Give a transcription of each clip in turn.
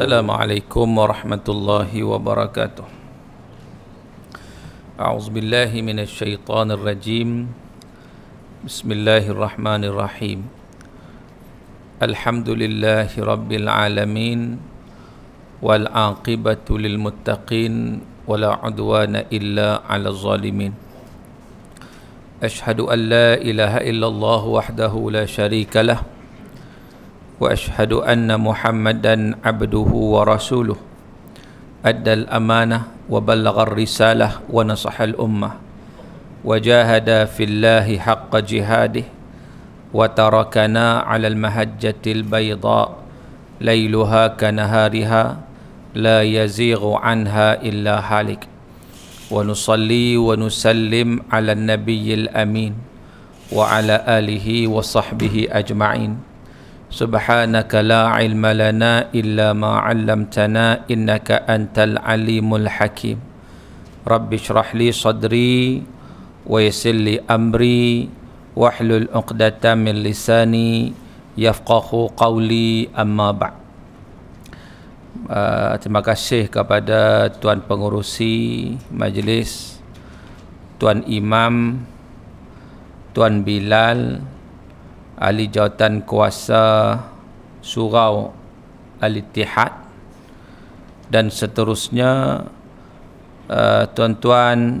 Assalamualaikum warahmatullahi wabarakatuh A'udzubillahi minasyaitanirrajim Bismillahirrahmanirrahim Alhamdulillahi rabbil alamin Wal aqibatu lil muttaqin Wala udwana illa ala zalimin Ashhadu an la ilaha illallah wahdahu la sharika lah واشهد ان محمدا عبده ورسوله ادى الامانه وبلغ الرساله ونصح الامه وجاهد في الله حق جهاده وتركنا على المهجه البيضاء ليلها كنهارها لا يزيغ عنها الا هالك ونصلي ونسلم على النبي الامين وعلى اله وصحبه اجمعين Subhanaka la ilma lana illa ma 'allamtana innaka antal alimul hakim. Rabbi shrah li sadri wa yassir li amri wahlul 'uqdatam min lisani yafqahu qawli amma ba'd. Uh, terima kasih kepada tuan pengurusi majlis, tuan imam, tuan Bilal, ahli jawatan kuasa surau al-ittihad dan seterusnya uh, tuan-tuan uh,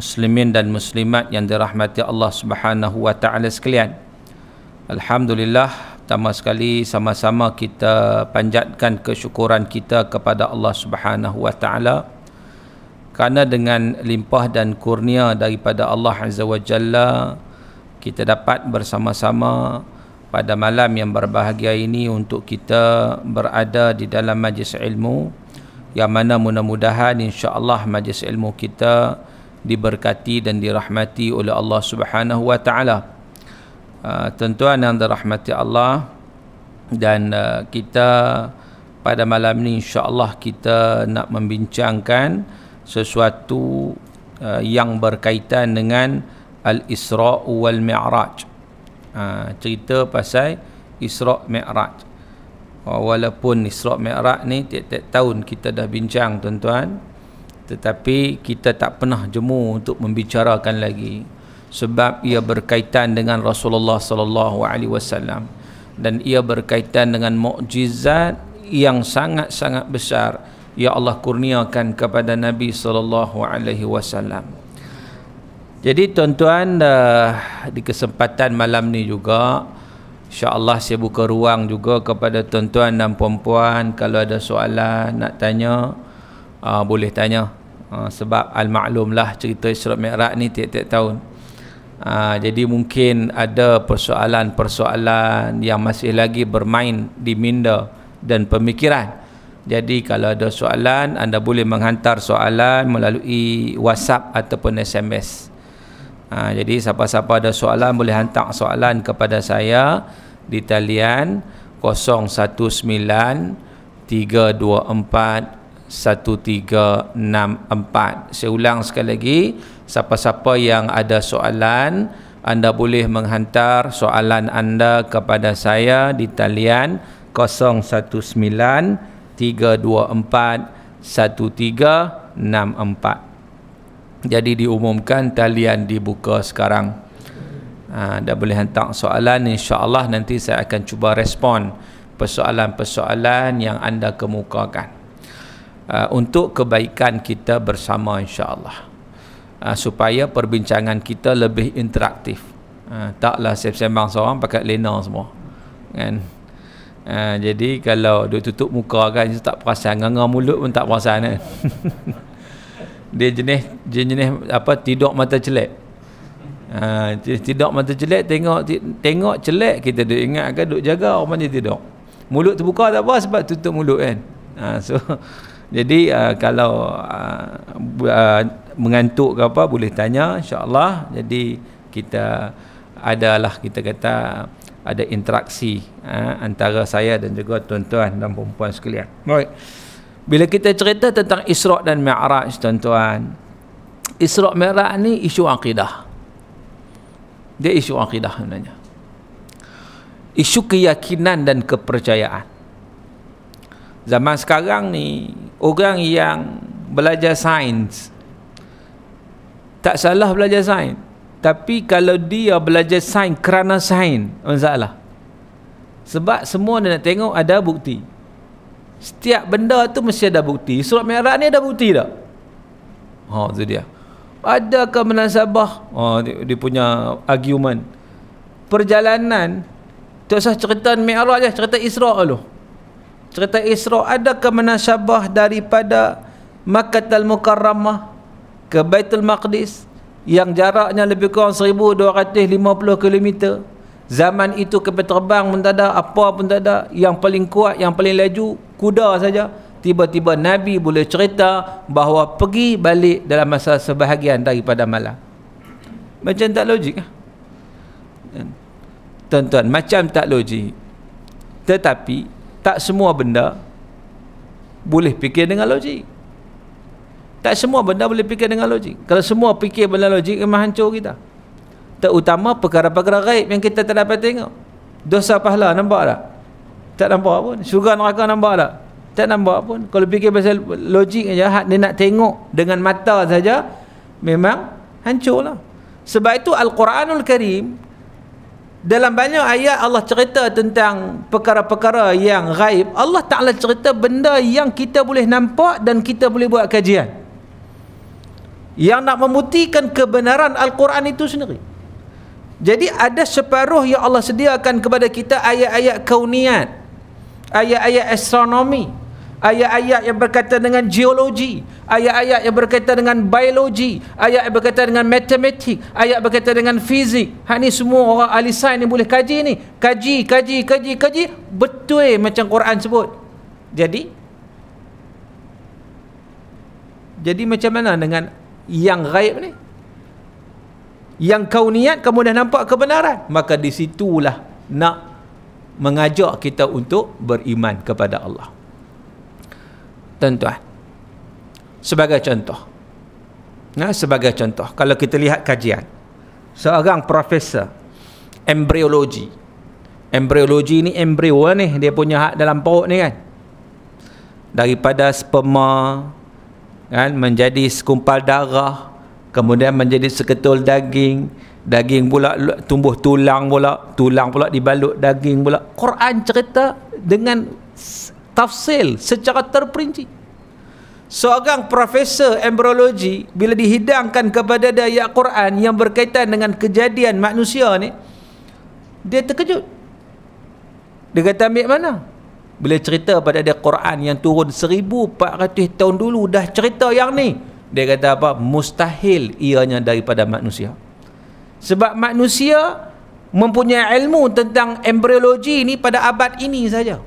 muslimin dan muslimat yang dirahmati Allah Subhanahu wa taala sekalian alhamdulillah pertama sekali sama-sama kita panjatkan kesyukuran kita kepada Allah Subhanahu wa taala kerana dengan limpah dan kurnia daripada Allah Azza wa Jalla kita dapat bersama-sama pada malam yang berbahagia ini untuk kita berada di dalam majlis ilmu yang mana mudah-mudahan insya-Allah majlis ilmu kita diberkati dan dirahmati oleh Allah Subhanahu wa taala. Ah, tuan-tuan yang dirahmati Allah dan ah, kita pada malam ini insya-Allah kita nak membincangkan sesuatu ah, yang berkaitan dengan Al-Isra' wal Mi'raj. Ha, cerita pasal Isra' Mi'raj. Ha, walaupun Isra' Mi'raj ni tiap-tiap tahun kita dah bincang tuan-tuan, tetapi kita tak pernah jemu untuk membicarakan lagi sebab ia berkaitan dengan Rasulullah sallallahu alaihi wasallam dan ia berkaitan dengan mukjizat yang sangat-sangat besar ya Allah kurniakan kepada Nabi sallallahu alaihi wasallam. Jadi tuan-tuan uh, di kesempatan malam ni juga insya-Allah saya buka ruang juga kepada tuan-tuan dan puan-puan kalau ada soalan nak tanya uh, boleh tanya uh, sebab al-maklumlah cerita Isra Mikraj ni tiap-tiap tahun. Uh, jadi mungkin ada persoalan-persoalan yang masih lagi bermain di minda dan pemikiran. Jadi kalau ada soalan anda boleh menghantar soalan melalui WhatsApp ataupun SMS. Ha, jadi siapa-siapa ada soalan boleh hantar soalan kepada saya di talian 019-324-1364 Saya ulang sekali lagi Siapa-siapa yang ada soalan Anda boleh menghantar soalan anda kepada saya di talian 019-324-1364 64 jadi diumumkan talian dibuka sekarang ha, dah boleh hantar soalan insyaAllah nanti saya akan cuba respon persoalan-persoalan yang anda kemukakan ha, untuk kebaikan kita bersama insyaAllah ha, supaya perbincangan kita lebih interaktif ha, taklah saya sembang seorang pakai lena semua kan ha, jadi kalau duk tutup muka kan tak perasan ngangang mulut pun tak perasan kan dia jenis jenis apa tidur mata celak uh, ha, tidur mata celak tengok tengok celak kita duk ingat kan duk jaga orang mandi tidur mulut terbuka tak apa sebab tutup mulut kan uh, so jadi uh, kalau uh, uh, mengantuk ke apa boleh tanya insyaallah jadi kita adalah kita kata ada interaksi uh, antara saya dan juga tuan-tuan dan perempuan sekalian baik right. Bila kita cerita tentang Isra' dan Mi'raj tuan-tuan Isra' Mi'raj ni isu akidah Dia isu akidah sebenarnya Isu keyakinan dan kepercayaan Zaman sekarang ni Orang yang belajar sains Tak salah belajar sains Tapi kalau dia belajar sains kerana sains Masalah Sebab semua dia nak tengok ada bukti Setiap benda tu mesti ada bukti. Surat merah ni ada bukti tak? Ha oh, tu dia. Adakah menasabah? Ha oh, dia, dia punya argument. Perjalanan tak usah cerita Mi'raj je, cerita Isra' dulu. Cerita Isra' adakah menasabah daripada Makkah Al-Mukarramah ke Baitul Maqdis yang jaraknya lebih kurang 1250 km zaman itu kapal terbang pun tak ada apa pun tak ada yang paling kuat yang paling laju kuda saja tiba-tiba Nabi boleh cerita bahawa pergi balik dalam masa sebahagian daripada malam macam tak logik ah. tuan-tuan macam tak logik tetapi tak semua benda boleh fikir dengan logik tak semua benda boleh fikir dengan logik kalau semua fikir dengan logik memang hancur kita terutama perkara-perkara gaib yang kita tak dapat tengok dosa pahala nampak tak tak nampak pun. Syurga neraka nampak tak? Tak nampak pun. Kalau fikir pasal logik saja, dia nak tengok dengan mata saja, memang hancur lah. Sebab itu Al-Quranul Karim, dalam banyak ayat Allah cerita tentang perkara-perkara yang gaib. Allah Ta'ala cerita benda yang kita boleh nampak dan kita boleh buat kajian. Yang nak membuktikan kebenaran Al-Quran itu sendiri. Jadi ada separuh yang Allah sediakan kepada kita ayat-ayat kauniat ayat-ayat astronomi ayat-ayat yang berkaitan dengan geologi ayat-ayat yang berkaitan dengan biologi ayat yang berkaitan dengan matematik ayat berkaitan dengan fizik hak ni semua orang ahli sains ni boleh kaji ni kaji kaji kaji kaji betul macam Quran sebut jadi jadi macam mana dengan yang gaib ni yang kau niat kamu dah nampak kebenaran maka di situlah nak mengajak kita untuk beriman kepada Allah. Tentuah. sebagai contoh. Nah, sebagai contoh, kalau kita lihat kajian seorang profesor embriologi. Embriologi ni embrio ni dia punya hak dalam perut ni kan. Daripada sperma kan menjadi sekumpal darah kemudian menjadi seketul daging daging pula tumbuh tulang pula tulang pula dibalut daging pula Quran cerita dengan tafsir secara terperinci seorang profesor embriologi bila dihidangkan kepada ayat Quran yang berkaitan dengan kejadian manusia ni dia terkejut dia kata ambil mana bila cerita pada dia Quran yang turun 1400 tahun dulu dah cerita yang ni dia kata apa mustahil ianya daripada manusia sebab manusia mempunyai ilmu tentang embriologi ni pada abad ini saja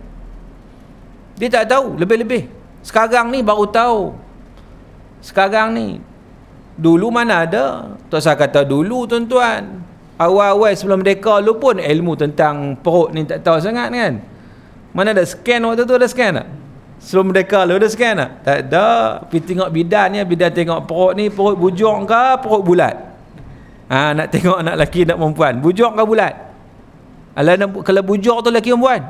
dia tak tahu lebih-lebih sekarang ni baru tahu sekarang ni dulu mana ada tuan saya kata dulu tuan-tuan awal-awal sebelum mereka lu pun ilmu tentang perut ni tak tahu sangat kan mana ada scan waktu tu ada scan tak sebelum merdeka lah dah sekian tak? tak ada pergi tengok bidan ni bidan tengok perut ni perut bujuk ke perut bulat ha, nak tengok anak lelaki nak perempuan bujuk ke bulat Alah, kalau bujuk tu lelaki perempuan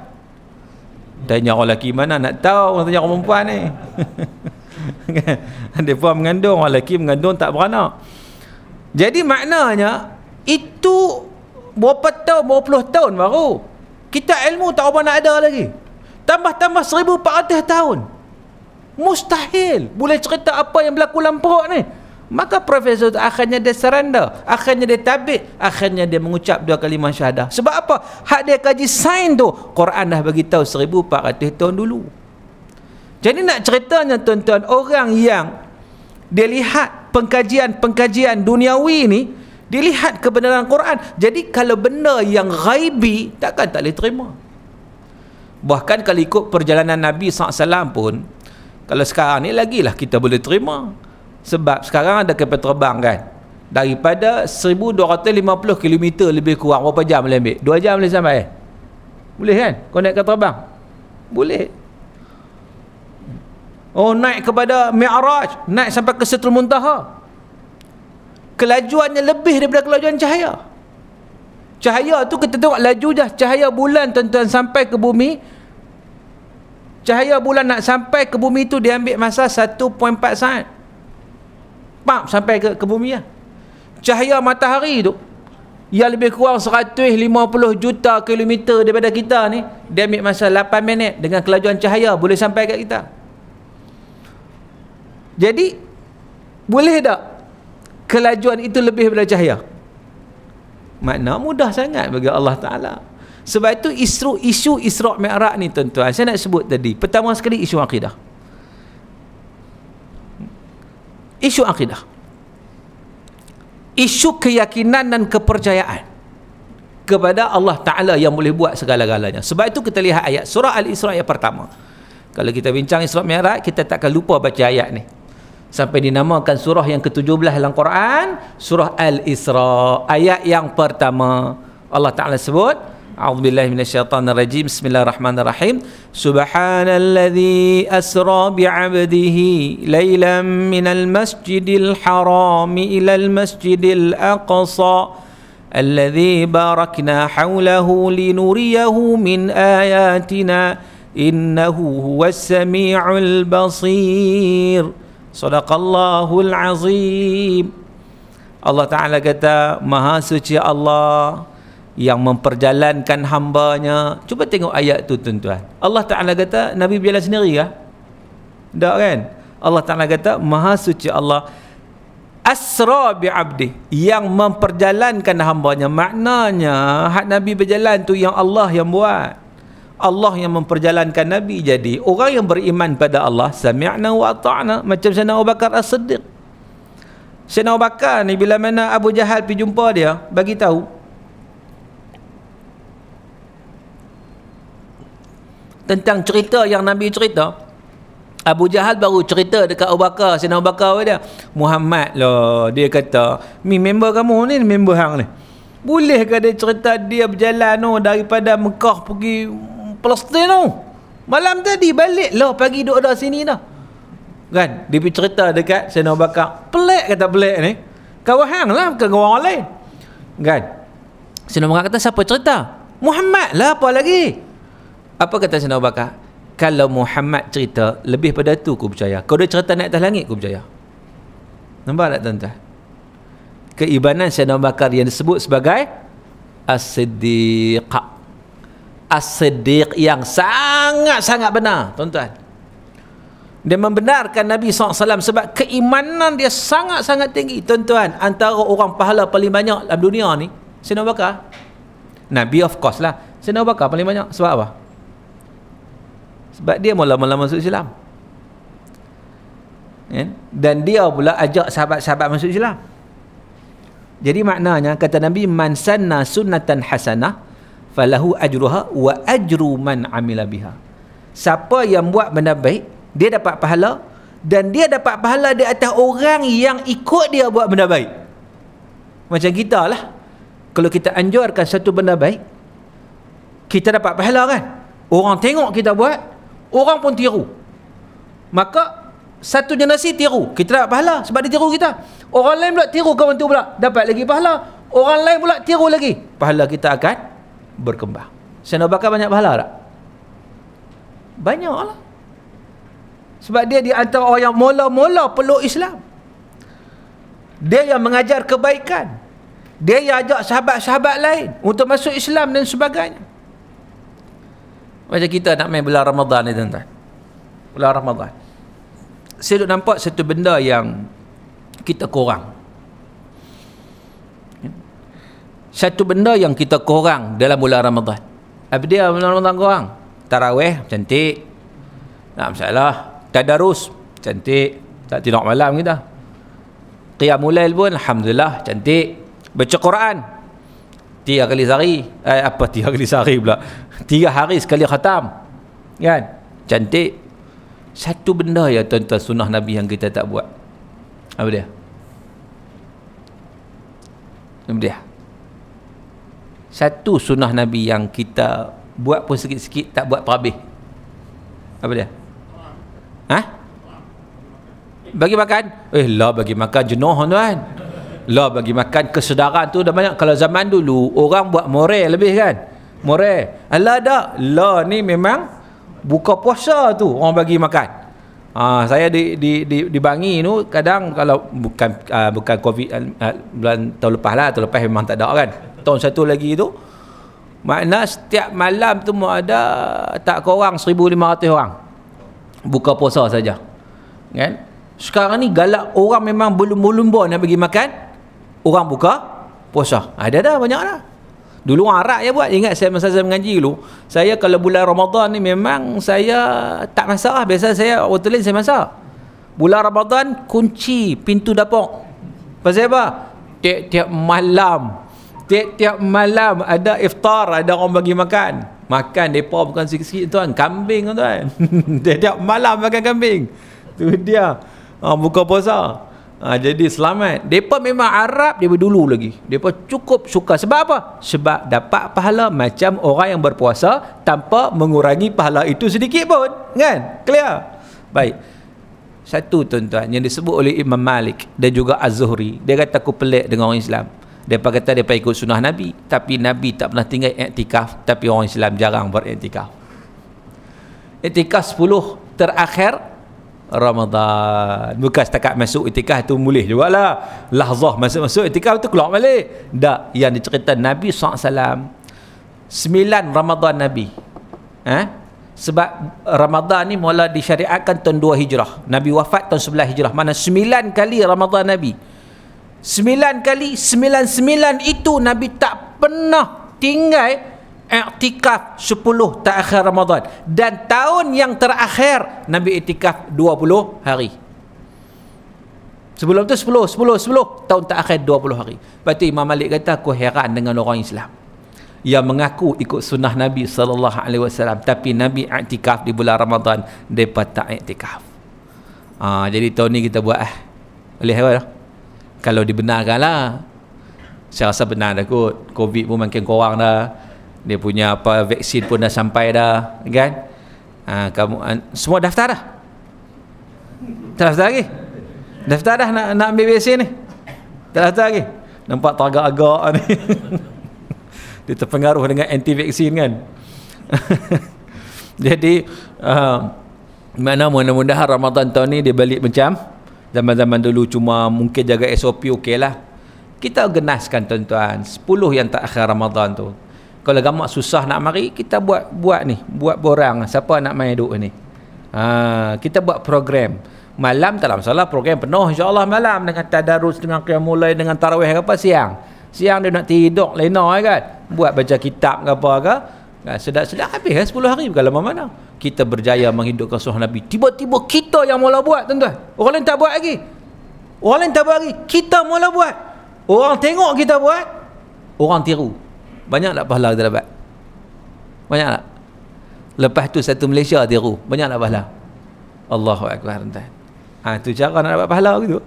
tanya orang lelaki mana nak tahu orang tanya orang perempuan ni dia pun mengandung orang lelaki mengandung tak beranak jadi maknanya itu berapa tahun berapa puluh tahun baru kita ilmu tak apa nak ada lagi Tambah-tambah 1400 tahun Mustahil Boleh cerita apa yang berlaku lampau ni Maka Profesor tu akhirnya dia serenda Akhirnya dia tabik Akhirnya dia mengucap dua kalimah syahadah Sebab apa? Hak dia kaji sain tu Quran dah beritahu 1400 tahun dulu Jadi nak ceritanya tuan-tuan Orang yang Dia lihat pengkajian-pengkajian duniawi ni Dilihat kebenaran Quran Jadi kalau benda yang ghaibi Takkan tak boleh terima Bahkan kalau ikut perjalanan Nabi SAW pun, kalau sekarang ni lagi lah kita boleh terima. Sebab sekarang ada kapal terbang kan. Daripada 1,250 km lebih kurang. Berapa jam boleh ambil? Dua jam boleh sampai? Boleh kan? Kau naik kapal terbang? Boleh. Oh naik kepada Mi'raj. Naik sampai ke Setul Muntaha. Kelajuannya lebih daripada kelajuan Cahaya. Cahaya tu kita tengok laju dah cahaya bulan tuan-tuan sampai ke bumi. Cahaya bulan nak sampai ke bumi tu dia ambil masa 1.4 saat. Pak sampai ke ke bumi lah. Cahaya matahari tu yang lebih kurang 150 juta kilometer daripada kita ni dia ambil masa 8 minit dengan kelajuan cahaya boleh sampai ke kita. Jadi boleh tak kelajuan itu lebih daripada cahaya? makna mudah sangat bagi Allah Ta'ala sebab itu isu isu Isra Mi'raj ni tuan-tuan saya nak sebut tadi pertama sekali isu akidah isu akidah isu keyakinan dan kepercayaan kepada Allah Ta'ala yang boleh buat segala-galanya sebab itu kita lihat ayat surah Al-Isra yang pertama kalau kita bincang Isra Mi'raj kita takkan lupa baca ayat ni sampai dinamakan surah yang ke-17 dalam Quran surah Al-Isra ayat yang pertama Allah Ta'ala sebut A'udzubillahi rajim Bismillahirrahmanirrahim Subhanalladzi asra bi'abdihi Laylam minal masjidil haram Ilal masjidil aqsa Alladzi barakna hawlahu Linuriyahu min ayatina Innahu huwa samiul basir Alladzi Sadaqallahul azim. Allah Taala kata, Maha suci Allah yang memperjalankan hambanya. Cuba tengok ayat tu tuan-tuan. Allah Taala kata, Nabi berjalan sendiri ke? Tak kan? Allah Taala kata, Maha suci Allah asra bi abdi yang memperjalankan hambanya maknanya hak nabi berjalan tu yang Allah yang buat Allah yang memperjalankan Nabi jadi orang yang beriman pada Allah sami'na wa ta'na macam Sayyidina Abu Bakar As-Siddiq Sayyidina Abu Bakar ni bila mana Abu Jahal pergi jumpa dia bagi tahu tentang cerita yang Nabi cerita Abu Jahal baru cerita dekat Abu Bakar Sayyidina Abu Bakar dia Muhammad lah dia kata ni member kamu ni member hang ni boleh ke dia cerita dia berjalan tu oh, daripada Mekah pergi Palestin tu. Malam tadi balik lah pagi duduk dah sini dah. Kan? Dia pergi cerita dekat Sena Bakar. Pelik kata pelik ni. Kawan hang lah ke orang lain. Kan? Sena Bakar kata siapa cerita? Muhammad lah apa lagi? Apa kata Sena Bakar? Kalau Muhammad cerita lebih pada tu aku percaya. Kau dah cerita naik atas langit aku percaya. Nampak tak tuan-tuan? Keibanan Sena Bakar yang disebut sebagai As-Siddiqah As-Siddiq yang sangat-sangat benar, tuan-tuan. Dia membenarkan Nabi SAW sebab keimanan dia sangat-sangat tinggi. Tuan-tuan, antara orang pahala paling banyak dalam dunia ni, Sina Abu Bakar. Nabi of course lah. Sina Abu Bakar paling banyak. Sebab apa? Sebab dia mula-mula masuk Islam. Kan? Dan dia pula ajak sahabat-sahabat masuk Islam. Jadi maknanya kata Nabi mansana sanna sunnatan hasanah falahu ajruha wa ajru man amila biha siapa yang buat benda baik dia dapat pahala dan dia dapat pahala di atas orang yang ikut dia buat benda baik macam kita lah kalau kita anjurkan satu benda baik kita dapat pahala kan orang tengok kita buat orang pun tiru maka satu generasi tiru kita dapat pahala sebab dia tiru kita orang lain pula tiru kawan tu pula dapat lagi pahala orang lain pula tiru lagi pahala kita akan berkembang. Saya nak bakar banyak pahala tak? Banyaklah. Sebab dia di antara orang yang mula-mula peluk Islam. Dia yang mengajar kebaikan. Dia yang ajak sahabat-sahabat lain untuk masuk Islam dan sebagainya. Macam kita nak main bulan Ramadan ni tuan-tuan. Bulan Ramadan. Saya nampak satu benda yang kita kurang. satu benda yang kita kurang dalam bulan Ramadhan. Apa dia bulan Ramadan kurang? Tarawih cantik. Tak masalah. Tadarus cantik. Tak tidur malam kita. Qiyamulail pun alhamdulillah cantik. Baca Quran. Tiga kali sehari. Eh, apa tiga kali sehari pula? Tiga hari sekali khatam. Kan? Cantik. Satu benda ya tuan-tuan sunnah Nabi yang kita tak buat. Apa dia? Apa dia? satu sunnah Nabi yang kita buat pun sikit-sikit tak buat perhabis apa dia? ha? bagi makan? eh lah bagi makan jenuh tuan lah bagi makan kesedaran tu dah banyak kalau zaman dulu orang buat moreh lebih kan moreh Allah tak? lah ni memang buka puasa tu orang bagi makan Ha, saya di, di di di Bangi tu kadang kalau bukan uh, bukan covid uh, bulan tahun lepas lah tahun lepas memang tak ada kan tahun satu lagi tu makna setiap malam tu mau ada tak kurang 1500 orang buka puasa saja kan sekarang ni galak orang memang belum melumba nak pergi makan orang buka puasa ah, ada dah banyak dah dulu arak ya buat ingat saya masa saya mengaji dulu saya kalau bulan Ramadan ni memang saya tak masalah. lah biasa saya waktu lain saya masak bulan Ramadan kunci pintu dapur pasal apa tiap-tiap malam Tiap-tiap malam ada iftar, ada orang bagi makan. Makan mereka bukan sikit-sikit tuan. Kambing tuan. Tiap-tiap malam makan kambing. Itu dia. Ha, buka puasa. Ha, jadi selamat. Mereka memang Arab dari dulu lagi. Mereka cukup suka. Sebab apa? Sebab dapat pahala macam orang yang berpuasa tanpa mengurangi pahala itu sedikit pun. Kan? Clear? Baik. Satu tuan-tuan yang disebut oleh Imam Malik dan juga Az-Zuhri. Dia kata aku pelik dengan orang Islam. Mereka kata mereka ikut sunnah Nabi Tapi Nabi tak pernah tinggal iktikaf Tapi orang Islam jarang beriktikaf Iktikaf 10 terakhir Ramadan Bukan setakat masuk itikaf itu mulih juga lah. Lahzah masuk-masuk itikaf itu keluar balik Tak, yang dicerita Nabi SAW 9 Ramadhan Nabi eh? Sebab Ramadhan ni mula disyariatkan tahun 2 Hijrah Nabi wafat tahun 11 Hijrah Mana 9 kali Ramadhan Nabi Sembilan kali sembilan-sembilan itu Nabi tak pernah tinggal i'tikaf 10 terakhir Ramadan dan tahun yang terakhir Nabi dua puluh hari. Sebelum tu sepuluh sepuluh sepuluh tahun terakhir puluh hari. Berarti Imam Malik kata aku heran dengan orang Islam yang mengaku ikut sunnah Nabi sallallahu alaihi wasallam tapi Nabi i'tikaf di bulan Ramadan depa tak i'tikaf. Ha, jadi tahun ni kita buat eh. Boleh dah kalau dibenarkan lah saya rasa benar dah kot covid pun makin kurang dah dia punya apa vaksin pun dah sampai dah kan ha, kamu ah, semua daftar dah daftar lagi daftar dah nak, nak ambil vaksin ni daftar lagi nampak teragak-agak ni dia terpengaruh dengan anti vaksin kan jadi uh, ah, mana mudah-mudahan Ramadan tahun ni dia balik macam zaman-zaman dulu cuma mungkin jaga SOP okey lah kita genaskan tuan-tuan 10 yang tak akhir Ramadan tu kalau gamak susah nak mari kita buat buat ni buat borang siapa nak main duk ni ha, kita buat program malam tak ada masalah program penuh insyaAllah malam dengan tadarus dengan kaya mulai dengan tarawih ke apa siang siang dia nak tidur lena kan buat baca kitab ke apa ke Kan, sedap-sedap habis kan, eh, 10 hari bukan lama mana. Kita berjaya menghidupkan suruh Nabi. Tiba-tiba kita yang mula buat tuan-tuan. Orang lain tak buat lagi. Orang lain tak buat lagi. Kita mula buat. Orang tengok kita buat. Orang tiru. Banyak tak pahala kita dapat? Banyak tak? Lepas tu satu Malaysia tiru. Banyak tak pahala? Allahu Akbar. Ha, tu cara nak dapat pahala gitu.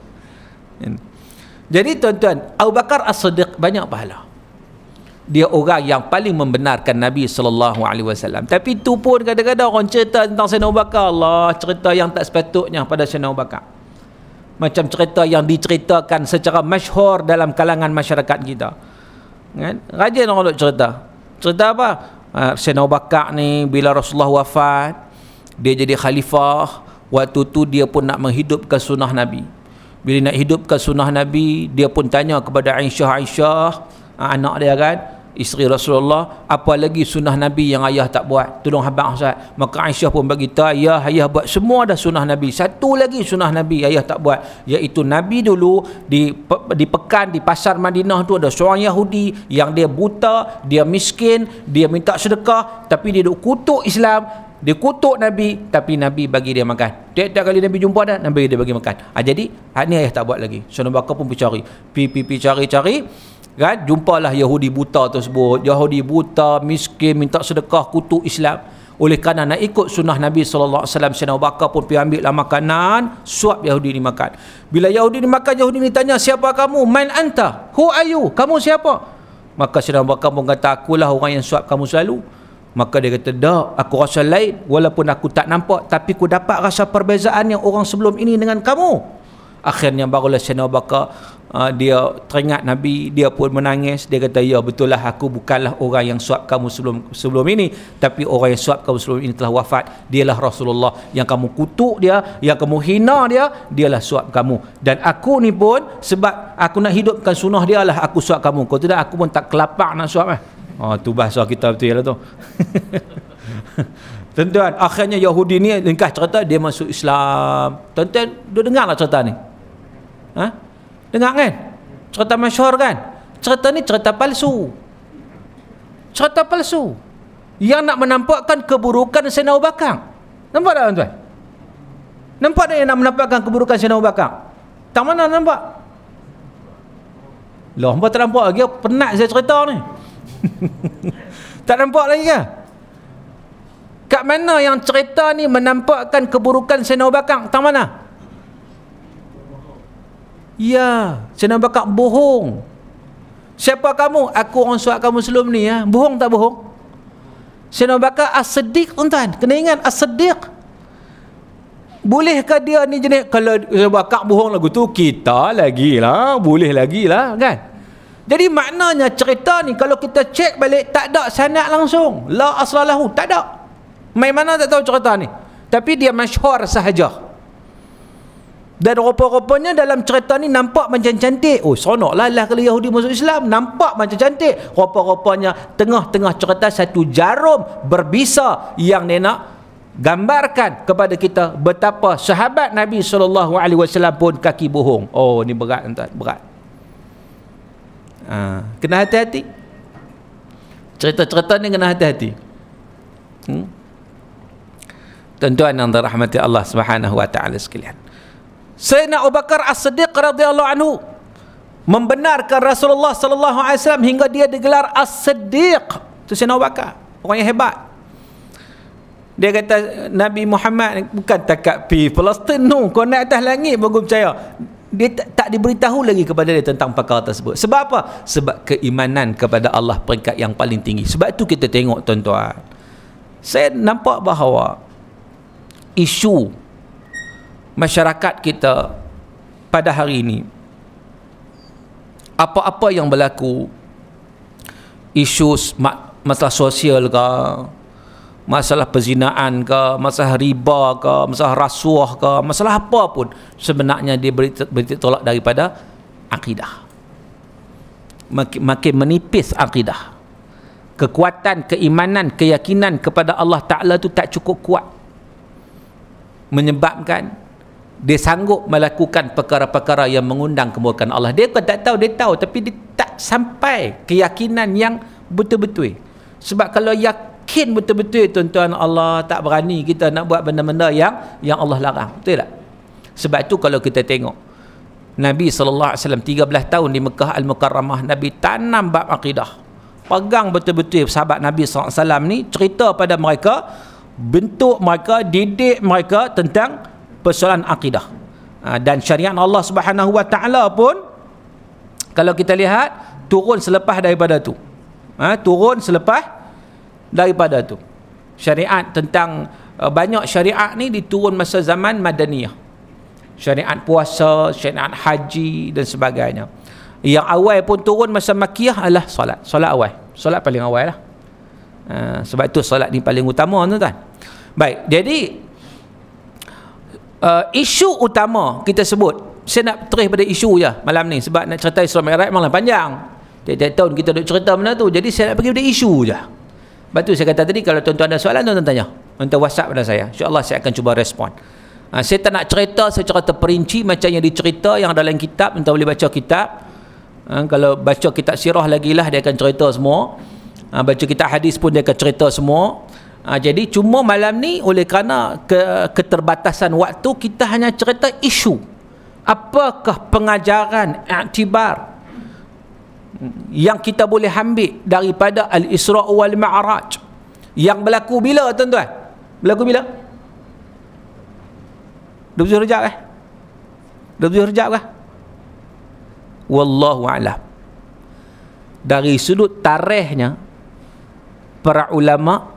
Jadi tuan-tuan, Abu Bakar As-Siddiq banyak pahala dia orang yang paling membenarkan Nabi sallallahu alaihi wasallam. Tapi tu pun kadang-kadang orang cerita tentang Sayyidina Abu Bakar, Allah cerita yang tak sepatutnya pada Sayyidina Abu Bakar. Macam cerita yang diceritakan secara masyhur dalam kalangan masyarakat kita. Kan? Rajin orang nak cerita. Cerita apa? Uh, Sayyidina Abu Bakar ni bila Rasulullah wafat, dia jadi khalifah, waktu tu dia pun nak menghidupkan sunnah Nabi. Bila nak hidupkan sunnah Nabi, dia pun tanya kepada Aisyah, Aisyah, ha, anak dia kan isteri Rasulullah apa lagi sunnah Nabi yang ayah tak buat tolong habang Ustaz maka Aisyah pun bagi tahu ayah ayah buat semua dah sunnah Nabi satu lagi sunnah Nabi ayah tak buat iaitu Nabi dulu di di pekan di pasar Madinah tu ada seorang Yahudi yang dia buta dia miskin dia minta sedekah tapi dia duk kutuk Islam dia kutuk Nabi tapi Nabi bagi dia makan tiap-tiap kali Nabi jumpa dah Nabi dia bagi makan ha, jadi ini ah, ayah tak buat lagi Sunnah Bakar pun pergi cari pergi cari-cari kan jumpalah Yahudi buta tersebut Yahudi buta miskin minta sedekah kutuk Islam oleh kerana nak ikut sunnah Nabi SAW Sayyidina Bakar pun pergi ambil lah makanan suap Yahudi ni makan bila Yahudi ni makan Yahudi ni tanya siapa kamu main anta who are you kamu siapa maka Sayyidina Bakar pun kata akulah orang yang suap kamu selalu maka dia kata dah aku rasa lain walaupun aku tak nampak tapi aku dapat rasa perbezaan yang orang sebelum ini dengan kamu akhirnya barulah Sayyidina Bakar uh, dia teringat Nabi, dia pun menangis, dia kata, ya betul lah aku bukanlah orang yang suap kamu sebelum sebelum ini, tapi orang yang suap kamu sebelum ini telah wafat, dialah Rasulullah yang kamu kutuk dia, yang kamu hina dia, dialah suap kamu. Dan aku ni pun sebab aku nak hidupkan sunnah dia lah aku suap kamu. Kau tidak aku pun tak kelapak nak suap eh. Oh, tu bahasa kita betul ialah tu. Tuan-tuan, akhirnya Yahudi ni lingkah cerita dia masuk Islam. Tuan-tuan, dia lah cerita ni. Ha? Dengar kan? Cerita masyhur kan? Cerita ni cerita palsu. Cerita palsu. Yang nak menampakkan keburukan Sayyidina Abu Bakar. Nampak tak tuan-tuan? Nampak tak yang nak menampakkan keburukan Sayyidina Abu Bakar? Tak mana nampak? Loh, apa tak nampak lagi? Penat saya cerita ni. tak nampak lagi kan? Kat mana yang cerita ni menampakkan keburukan Sayyidina Abu Bakar? Tak mana? Ya, Sayyidina Abu Bakar bohong. Siapa kamu? Aku orang suat kamu sebelum ni. Ya. Bohong tak bohong? Sayyidina Abu Bakar as tuan-tuan. Kena ingat as Boleh ke dia ni jenis Kalau sebab kak bohong lagu tu Kita lagi lah Boleh lagi lah kan Jadi maknanya cerita ni Kalau kita cek balik Tak ada sanat langsung La aslalahu Tak ada Main mana tak tahu cerita ni Tapi dia masyhur sahaja dan rupa-rupanya dalam cerita ni nampak macam cantik. Oh, seronoklah lah lah kalau Yahudi masuk Islam. Nampak macam cantik. Rupa-rupanya tengah-tengah cerita satu jarum berbisa yang dia nak gambarkan kepada kita betapa sahabat Nabi SAW pun kaki bohong. Oh, ni berat tuan berat. Ha, kena hati-hati. Cerita-cerita ni kena hati-hati. Hmm? tuan yang dirahmati Allah Subhanahu Wa Taala sekalian. Sayyidina Abu Bakar As-Siddiq radhiyallahu anhu membenarkan Rasulullah sallallahu alaihi wasallam hingga dia digelar As-Siddiq. Itu Sayyidina Abu Bakar. Orang yang hebat. Dia kata Nabi Muhammad bukan takat pi Palestin tu, kau naik atas langit baru percaya. Dia tak, tak diberitahu lagi kepada dia tentang perkara tersebut. Sebab apa? Sebab keimanan kepada Allah peringkat yang paling tinggi. Sebab tu kita tengok tuan-tuan. Saya nampak bahawa isu masyarakat kita pada hari ini apa-apa yang berlaku isu masalah sosial ke masalah perzinaan ke masalah riba ke masalah rasuah ke masalah apa pun sebenarnya dia beri, tolak daripada akidah makin, makin menipis akidah kekuatan keimanan keyakinan kepada Allah Taala tu tak cukup kuat menyebabkan dia sanggup melakukan perkara-perkara yang mengundang kemurkan Allah dia kata tak tahu dia tahu tapi dia tak sampai keyakinan yang betul-betul sebab kalau yakin betul-betul tuan-tuan Allah tak berani kita nak buat benda-benda yang yang Allah larang betul tak sebab tu kalau kita tengok Nabi SAW 13 tahun di Mekah Al-Mukarramah Nabi tanam bab akidah pegang betul-betul sahabat Nabi SAW ni cerita pada mereka bentuk mereka didik mereka tentang persoalan akidah ah, dan syariat Allah Subhanahu Wa Taala pun kalau kita lihat turun selepas daripada tu ha, turun selepas daripada tu syariat tentang ah, banyak syariat ni diturun masa zaman Madaniyah syariat puasa syariat haji dan sebagainya yang awal pun turun masa Makiyah adalah solat solat awal solat paling awal lah Uh, sebab itu solat ni paling utama tuan-tuan. Baik, jadi uh, isu utama kita sebut saya nak terih pada isu je malam ni sebab nak cerita Islam Arab malam panjang tiap-tiap tahun kita duk cerita mana tu jadi saya nak pergi pada isu je sebab tu saya kata tadi kalau tuan-tuan ada soalan tuan-tuan tanya tuan-tuan whatsapp pada saya insyaAllah saya akan cuba respon ha, saya tak nak cerita secara terperinci macam yang dicerita yang dalam kitab tuan-tuan boleh baca kitab ha, kalau baca kitab sirah lagi lah dia akan cerita semua ha, baca kitab hadis pun dia akan cerita semua Ha, jadi cuma malam ni oleh kerana ke, keterbatasan waktu kita hanya cerita isu. Apakah pengajaran iktibar yang kita boleh ambil daripada Al-Isra' wal-Mi'raj yang berlaku bila tuan-tuan? Berlaku bila? 27 Rejab eh? 27 Rejab kah? Wallahu a'lam. Dari sudut tarikhnya para ulama'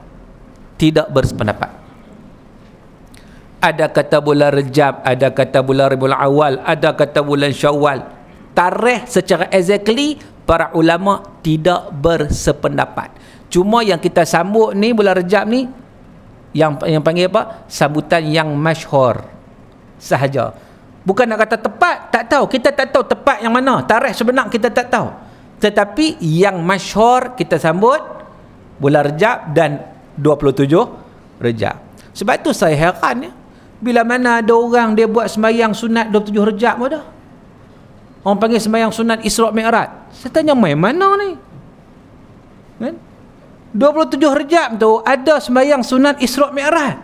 tidak bersependapat ada kata bulan rejab ada kata bulan ribul awal ada kata bulan syawal tarikh secara exactly para ulama tidak bersependapat cuma yang kita sambut ni bulan rejab ni yang yang panggil apa sambutan yang masyhur sahaja bukan nak kata tepat tak tahu kita tak tahu tepat yang mana tarikh sebenar kita tak tahu tetapi yang masyhur kita sambut bulan rejab dan 27 rejab sebab tu saya heran ya. bila mana ada orang dia buat sembahyang sunat 27 rejab pun dah orang panggil sembahyang sunat Isra' Mi'rat saya tanya main mana ni kan 27 rejab tu ada sembahyang sunat Isra' Mi'rat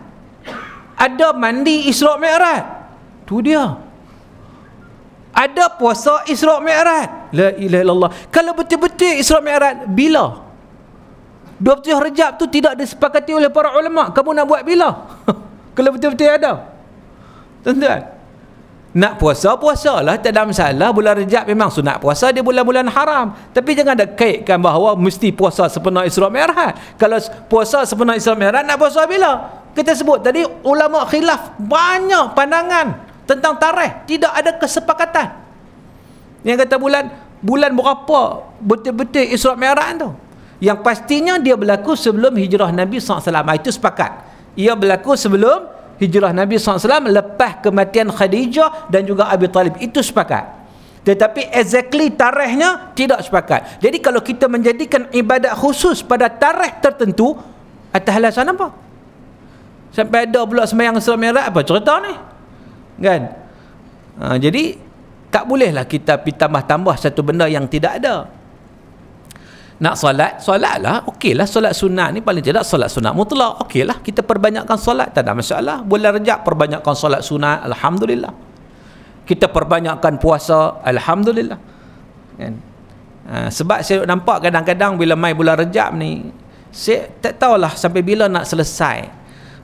ada mandi Isra' Mi'rat tu dia ada puasa Isra' Mi'rat la ilaha illallah kalau betul-betul Isra' Mi'rat bila 27 Rejab tu tidak disepakati oleh para ulama. Kamu nak buat bila? Kalau betul-betul ada. Tuan-tuan. Nak puasa, puasalah. Tak ada masalah. Bulan Rejab memang sunat puasa. Dia bulan-bulan haram. Tapi jangan ada kaitkan bahawa mesti puasa sepenuh Isra' Merah. Kalau puasa sepenuh Isra' Merah, nak puasa bila? Kita sebut tadi, ulama khilaf banyak pandangan tentang tarikh. Tidak ada kesepakatan. Yang kata bulan bulan berapa betul-betul Isra' Merah tu? yang pastinya dia berlaku sebelum hijrah Nabi SAW ah, itu sepakat ia berlaku sebelum hijrah Nabi SAW lepas kematian Khadijah dan juga Abi Talib itu sepakat tetapi exactly tarikhnya tidak sepakat jadi kalau kita menjadikan ibadat khusus pada tarikh tertentu atas alasan apa? sampai ada pula semayang selamirat apa cerita ni? kan? Ha, jadi tak bolehlah kita pergi tambah-tambah satu benda yang tidak ada nak solat, solatlah. Okeylah solat sunat ni paling tidak solat sunat mutlak. Okeylah kita perbanyakkan solat, tak ada masalah. boleh Rejab perbanyakkan solat sunat, alhamdulillah. Kita perbanyakkan puasa, alhamdulillah. Kan? Ha, sebab saya nampak kadang-kadang bila mai bulan Rejab ni, saya tak tahulah sampai bila nak selesai.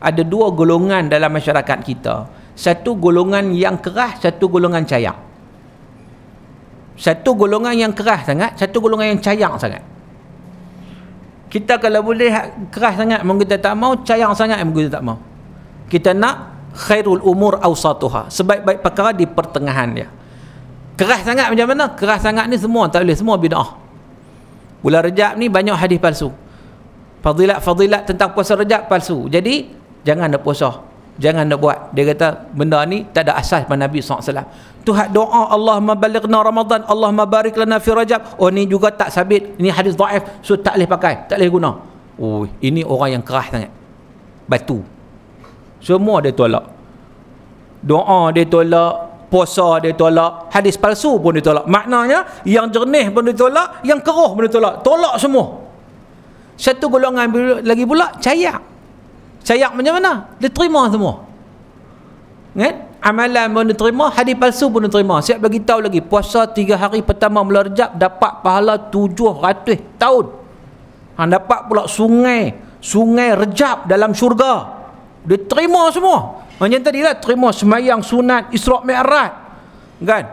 Ada dua golongan dalam masyarakat kita. Satu golongan yang keras, satu golongan cayang. Satu golongan yang keras sangat, satu golongan yang cayang sangat kita kalau boleh keras sangat mungkin kita tak mau sayang sangat mungkin kita tak mau kita nak khairul umur awsatuha sebaik-baik perkara di pertengahan dia keras sangat macam mana keras sangat ni semua tak boleh semua bid'ah bulan rejab ni banyak hadis palsu fadilat-fadilat tentang puasa rejab palsu jadi jangan nak puasa jangan nak buat dia kata benda ni tak ada asas pada Nabi SAW tu hak doa Allah mabalighna Ramadan Allah mabarik lana fi Rajab oh ni juga tak sabit ni hadis dhaif so tak boleh pakai tak boleh guna oh ini orang yang keras sangat batu semua dia tolak doa dia tolak puasa dia tolak hadis palsu pun dia tolak maknanya yang jernih pun dia tolak yang keruh pun dia tolak tolak semua satu golongan lagi pula cayak cayak macam mana dia terima semua kan amalan pun diterima, hadis palsu pun diterima. Siap bagi tahu lagi, puasa tiga hari pertama bulan Rejab dapat pahala tujuh ratus tahun. Ha, dapat pula sungai, sungai Rejab dalam syurga. Diterima semua. Macam tadi lah, terima semayang sunat Isra' Mi'rat. Kan?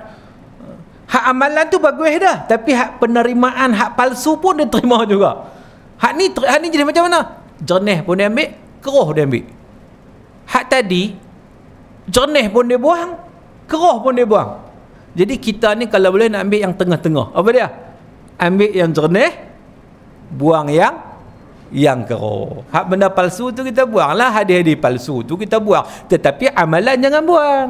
Hak amalan tu bagus dah. Tapi hak penerimaan hak palsu pun dia terima juga. Hak ni, hak ni jadi macam mana? Jernih pun dia ambil, keruh dia ambil. Hak tadi, jernih pun dia buang keruh pun dia buang jadi kita ni kalau boleh nak ambil yang tengah-tengah apa dia? ambil yang jernih buang yang yang keruh hak benda palsu tu kita buang lah hadis-hadis palsu tu kita buang tetapi amalan jangan buang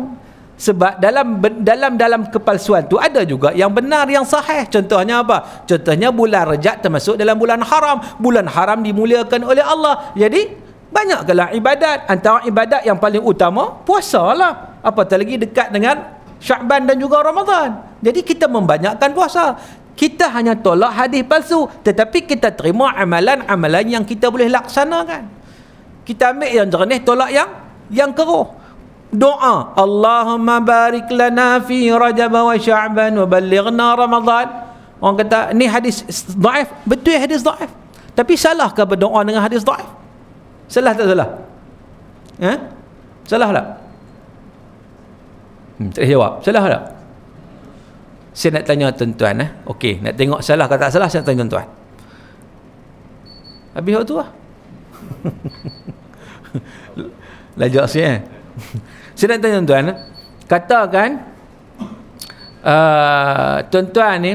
sebab dalam dalam dalam kepalsuan tu ada juga yang benar yang sahih. Contohnya apa? Contohnya bulan Rejab termasuk dalam bulan haram. Bulan haram dimuliakan oleh Allah. Jadi banyak banyaklah ibadat antara ibadat yang paling utama puasa lah apatah lagi dekat dengan Syakban dan juga Ramadan jadi kita membanyakkan puasa kita hanya tolak hadis palsu tetapi kita terima amalan-amalan yang kita boleh laksanakan kita ambil yang jernih tolak yang yang keruh doa Allahumma barik lana fi rajab wa sya'ban wa balighna ramadan. orang kata ni hadis daif betul hadis daif tapi salahkah berdoa dengan hadis daif Salah tak salah? Ha? Eh? Salah tak? Hmm, tak jawab. Salah tak? Saya nak tanya tuan-tuan. Eh? Okey, nak tengok salah atau tak salah, saya nak tanya tuan-tuan. Habis waktu lah. Lajak saya. Eh? saya nak tanya tuan-tuan. Eh? Katakan, uh, tuan-tuan ni,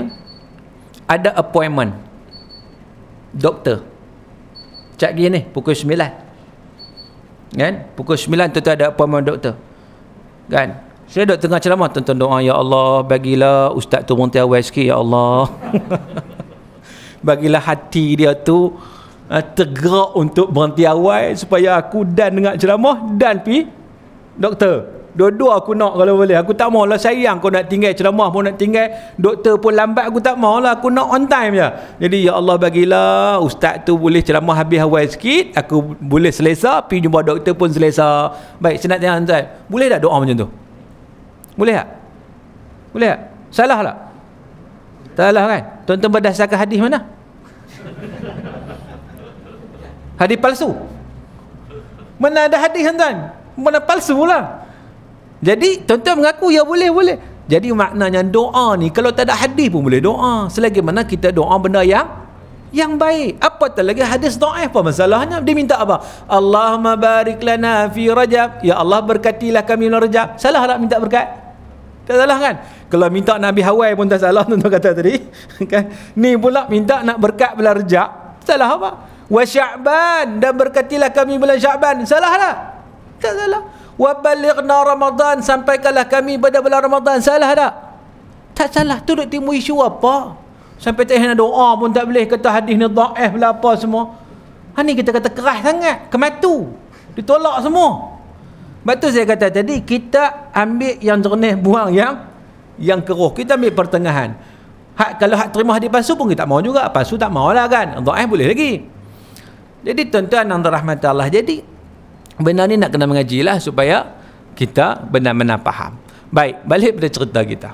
ada appointment. Doktor. Cak gini, pukul 9 kan pukul 9 tuan-tuan ada appointment doktor kan saya duduk tengah ceramah tuan-tuan doa ya Allah bagilah ustaz tu muntah awal sikit ya Allah bagilah hati dia tu uh, tergerak untuk berhenti awal supaya aku dan dengar ceramah dan pi doktor Dua-dua aku nak kalau boleh. Aku tak maulah sayang kau nak tinggal ceramah pun nak tinggal. Doktor pun lambat aku tak maulah. Aku nak on time je. Jadi ya Allah bagilah ustaz tu boleh ceramah habis awal sikit. Aku boleh selesa. Pergi jumpa doktor pun selesa. Baik saya nak tanya tuan. Boleh tak doa macam tu? Boleh tak? Boleh tak? Salah tak? Salah kan? Tuan-tuan berdasarkan hadis mana? Hadis palsu. Mana ada hadis tuan? Mana palsu lah. Jadi tuan-tuan mengaku ya boleh boleh. Jadi maknanya doa ni kalau tak ada hadis pun boleh doa. Selagi mana kita doa benda yang yang baik. Apa tak lagi hadis doa apa masalahnya? Dia minta apa? Allahumma barik lana fi Rajab. Ya Allah berkatilah kami dalam Rajab. Salah tak minta berkat? Tak salah kan? Kalau minta Nabi Hawai pun tak salah tuan-tuan kata tadi. Kan? Ni pula minta nak berkat bulan Rajab. Salah apa? Wa Sya'ban dan berkatilah kami bulan Sya'ban. Salah tak? Lah. Tak salah. Wabalighna Ramadan Sampaikanlah kami pada bulan Ramadan Salah tak? Tak salah Turut timu isu apa? Sampai tak nak doa pun tak boleh Kata hadis ni da'if lah apa semua Ha ni kita kata keras sangat Kematu Ditolak semua Sebab tu saya kata tadi Kita ambil yang jernih buang yang Yang keruh Kita ambil pertengahan Hak, kalau hak terima hadis palsu pun kita tak mahu juga. Palsu tak mau lah kan. Da'if boleh lagi. Jadi tuan-tuan yang dirahmati Allah. Jadi benda ni nak kena mengajilah supaya kita benar-benar faham baik balik pada cerita kita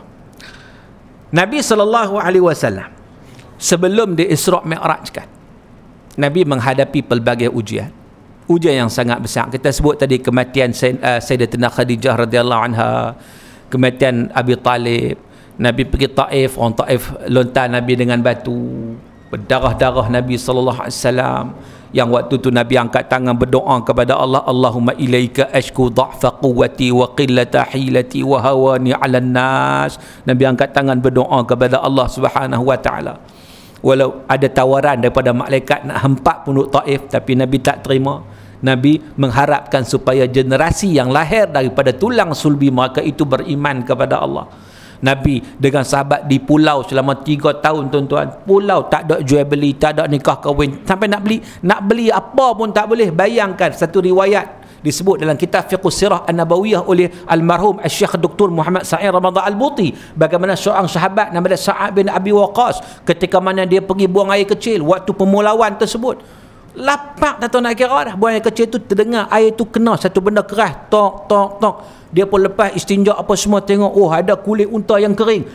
Nabi sallallahu alaihi wasallam sebelum dia Isra' Mi'raj kan Nabi menghadapi pelbagai ujian ujian yang sangat besar kita sebut tadi kematian eh, Sayyidatina Khadijah radhiyallahu anha kematian Abi Talib Nabi pergi Taif orang Taif lontar Nabi dengan batu berdarah-darah Nabi sallallahu alaihi wasallam yang waktu tu Nabi angkat tangan berdoa kepada Allah Allahumma ilaika ashku dha'fa quwwati wa qillata hilati wa hawani 'ala nas Nabi angkat tangan berdoa kepada Allah Subhanahu wa taala walau ada tawaran daripada malaikat nak hempak penduduk Taif tapi Nabi tak terima Nabi mengharapkan supaya generasi yang lahir daripada tulang sulbi mereka itu beriman kepada Allah. Nabi dengan sahabat di pulau selama 3 tahun tuan-tuan. Pulau tak ada jual beli, tak ada nikah kahwin. Sampai nak beli, nak beli apa pun tak boleh. Bayangkan satu riwayat disebut dalam kitab Fiqh Sirah An-Nabawiyah oleh almarhum Syeikh Dr. Muhammad Sa'id Ramadan Al-Buti bagaimana seorang sahabat nama dia Sa'ad bin Abi Waqas ketika mana dia pergi buang air kecil waktu pemulawan tersebut Lapak tak tahu nak kira dah Buang air kecil tu terdengar air tu kena satu benda keras Tok, tok, tok Dia pun lepas istinja apa semua tengok Oh ada kulit unta yang kering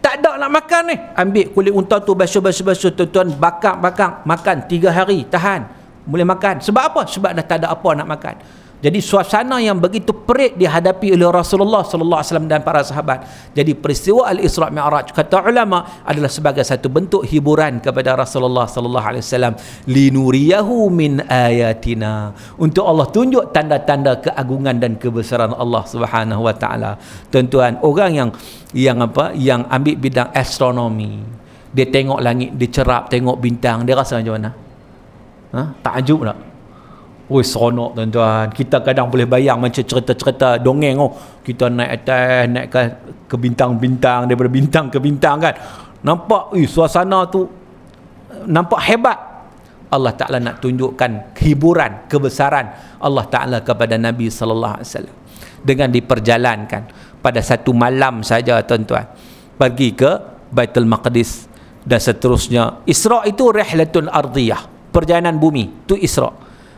Tak ada nak makan ni Ambil kulit unta tu basuh-basuh-basuh Tuan-tuan bakar-bakar Makan tiga hari tahan Boleh makan Sebab apa? Sebab dah tak ada apa nak makan jadi suasana yang begitu perit dihadapi oleh Rasulullah sallallahu alaihi wasallam dan para sahabat. Jadi peristiwa Al-Isra Mi'raj kata ulama adalah sebagai satu bentuk hiburan kepada Rasulullah sallallahu alaihi wasallam linuriyahu min ayatina. Untuk Allah tunjuk tanda-tanda keagungan dan kebesaran Allah Subhanahu wa taala. Tentuan orang yang yang apa yang ambil bidang astronomi dia tengok langit dia cerap tengok bintang dia rasa macam mana ha? takjub tak Wih seronok tuan-tuan Kita kadang boleh bayang macam cerita-cerita dongeng oh. Kita naik atas Naik ke, ke bintang-bintang Daripada bintang ke bintang kan Nampak wih, suasana tu Nampak hebat Allah Ta'ala nak tunjukkan hiburan, kebesaran Allah Ta'ala kepada Nabi Sallallahu Alaihi Wasallam dengan diperjalankan pada satu malam saja tuan-tuan pergi ke Baitul Maqdis dan seterusnya Isra itu rehlatun ardiyah perjalanan bumi tu Isra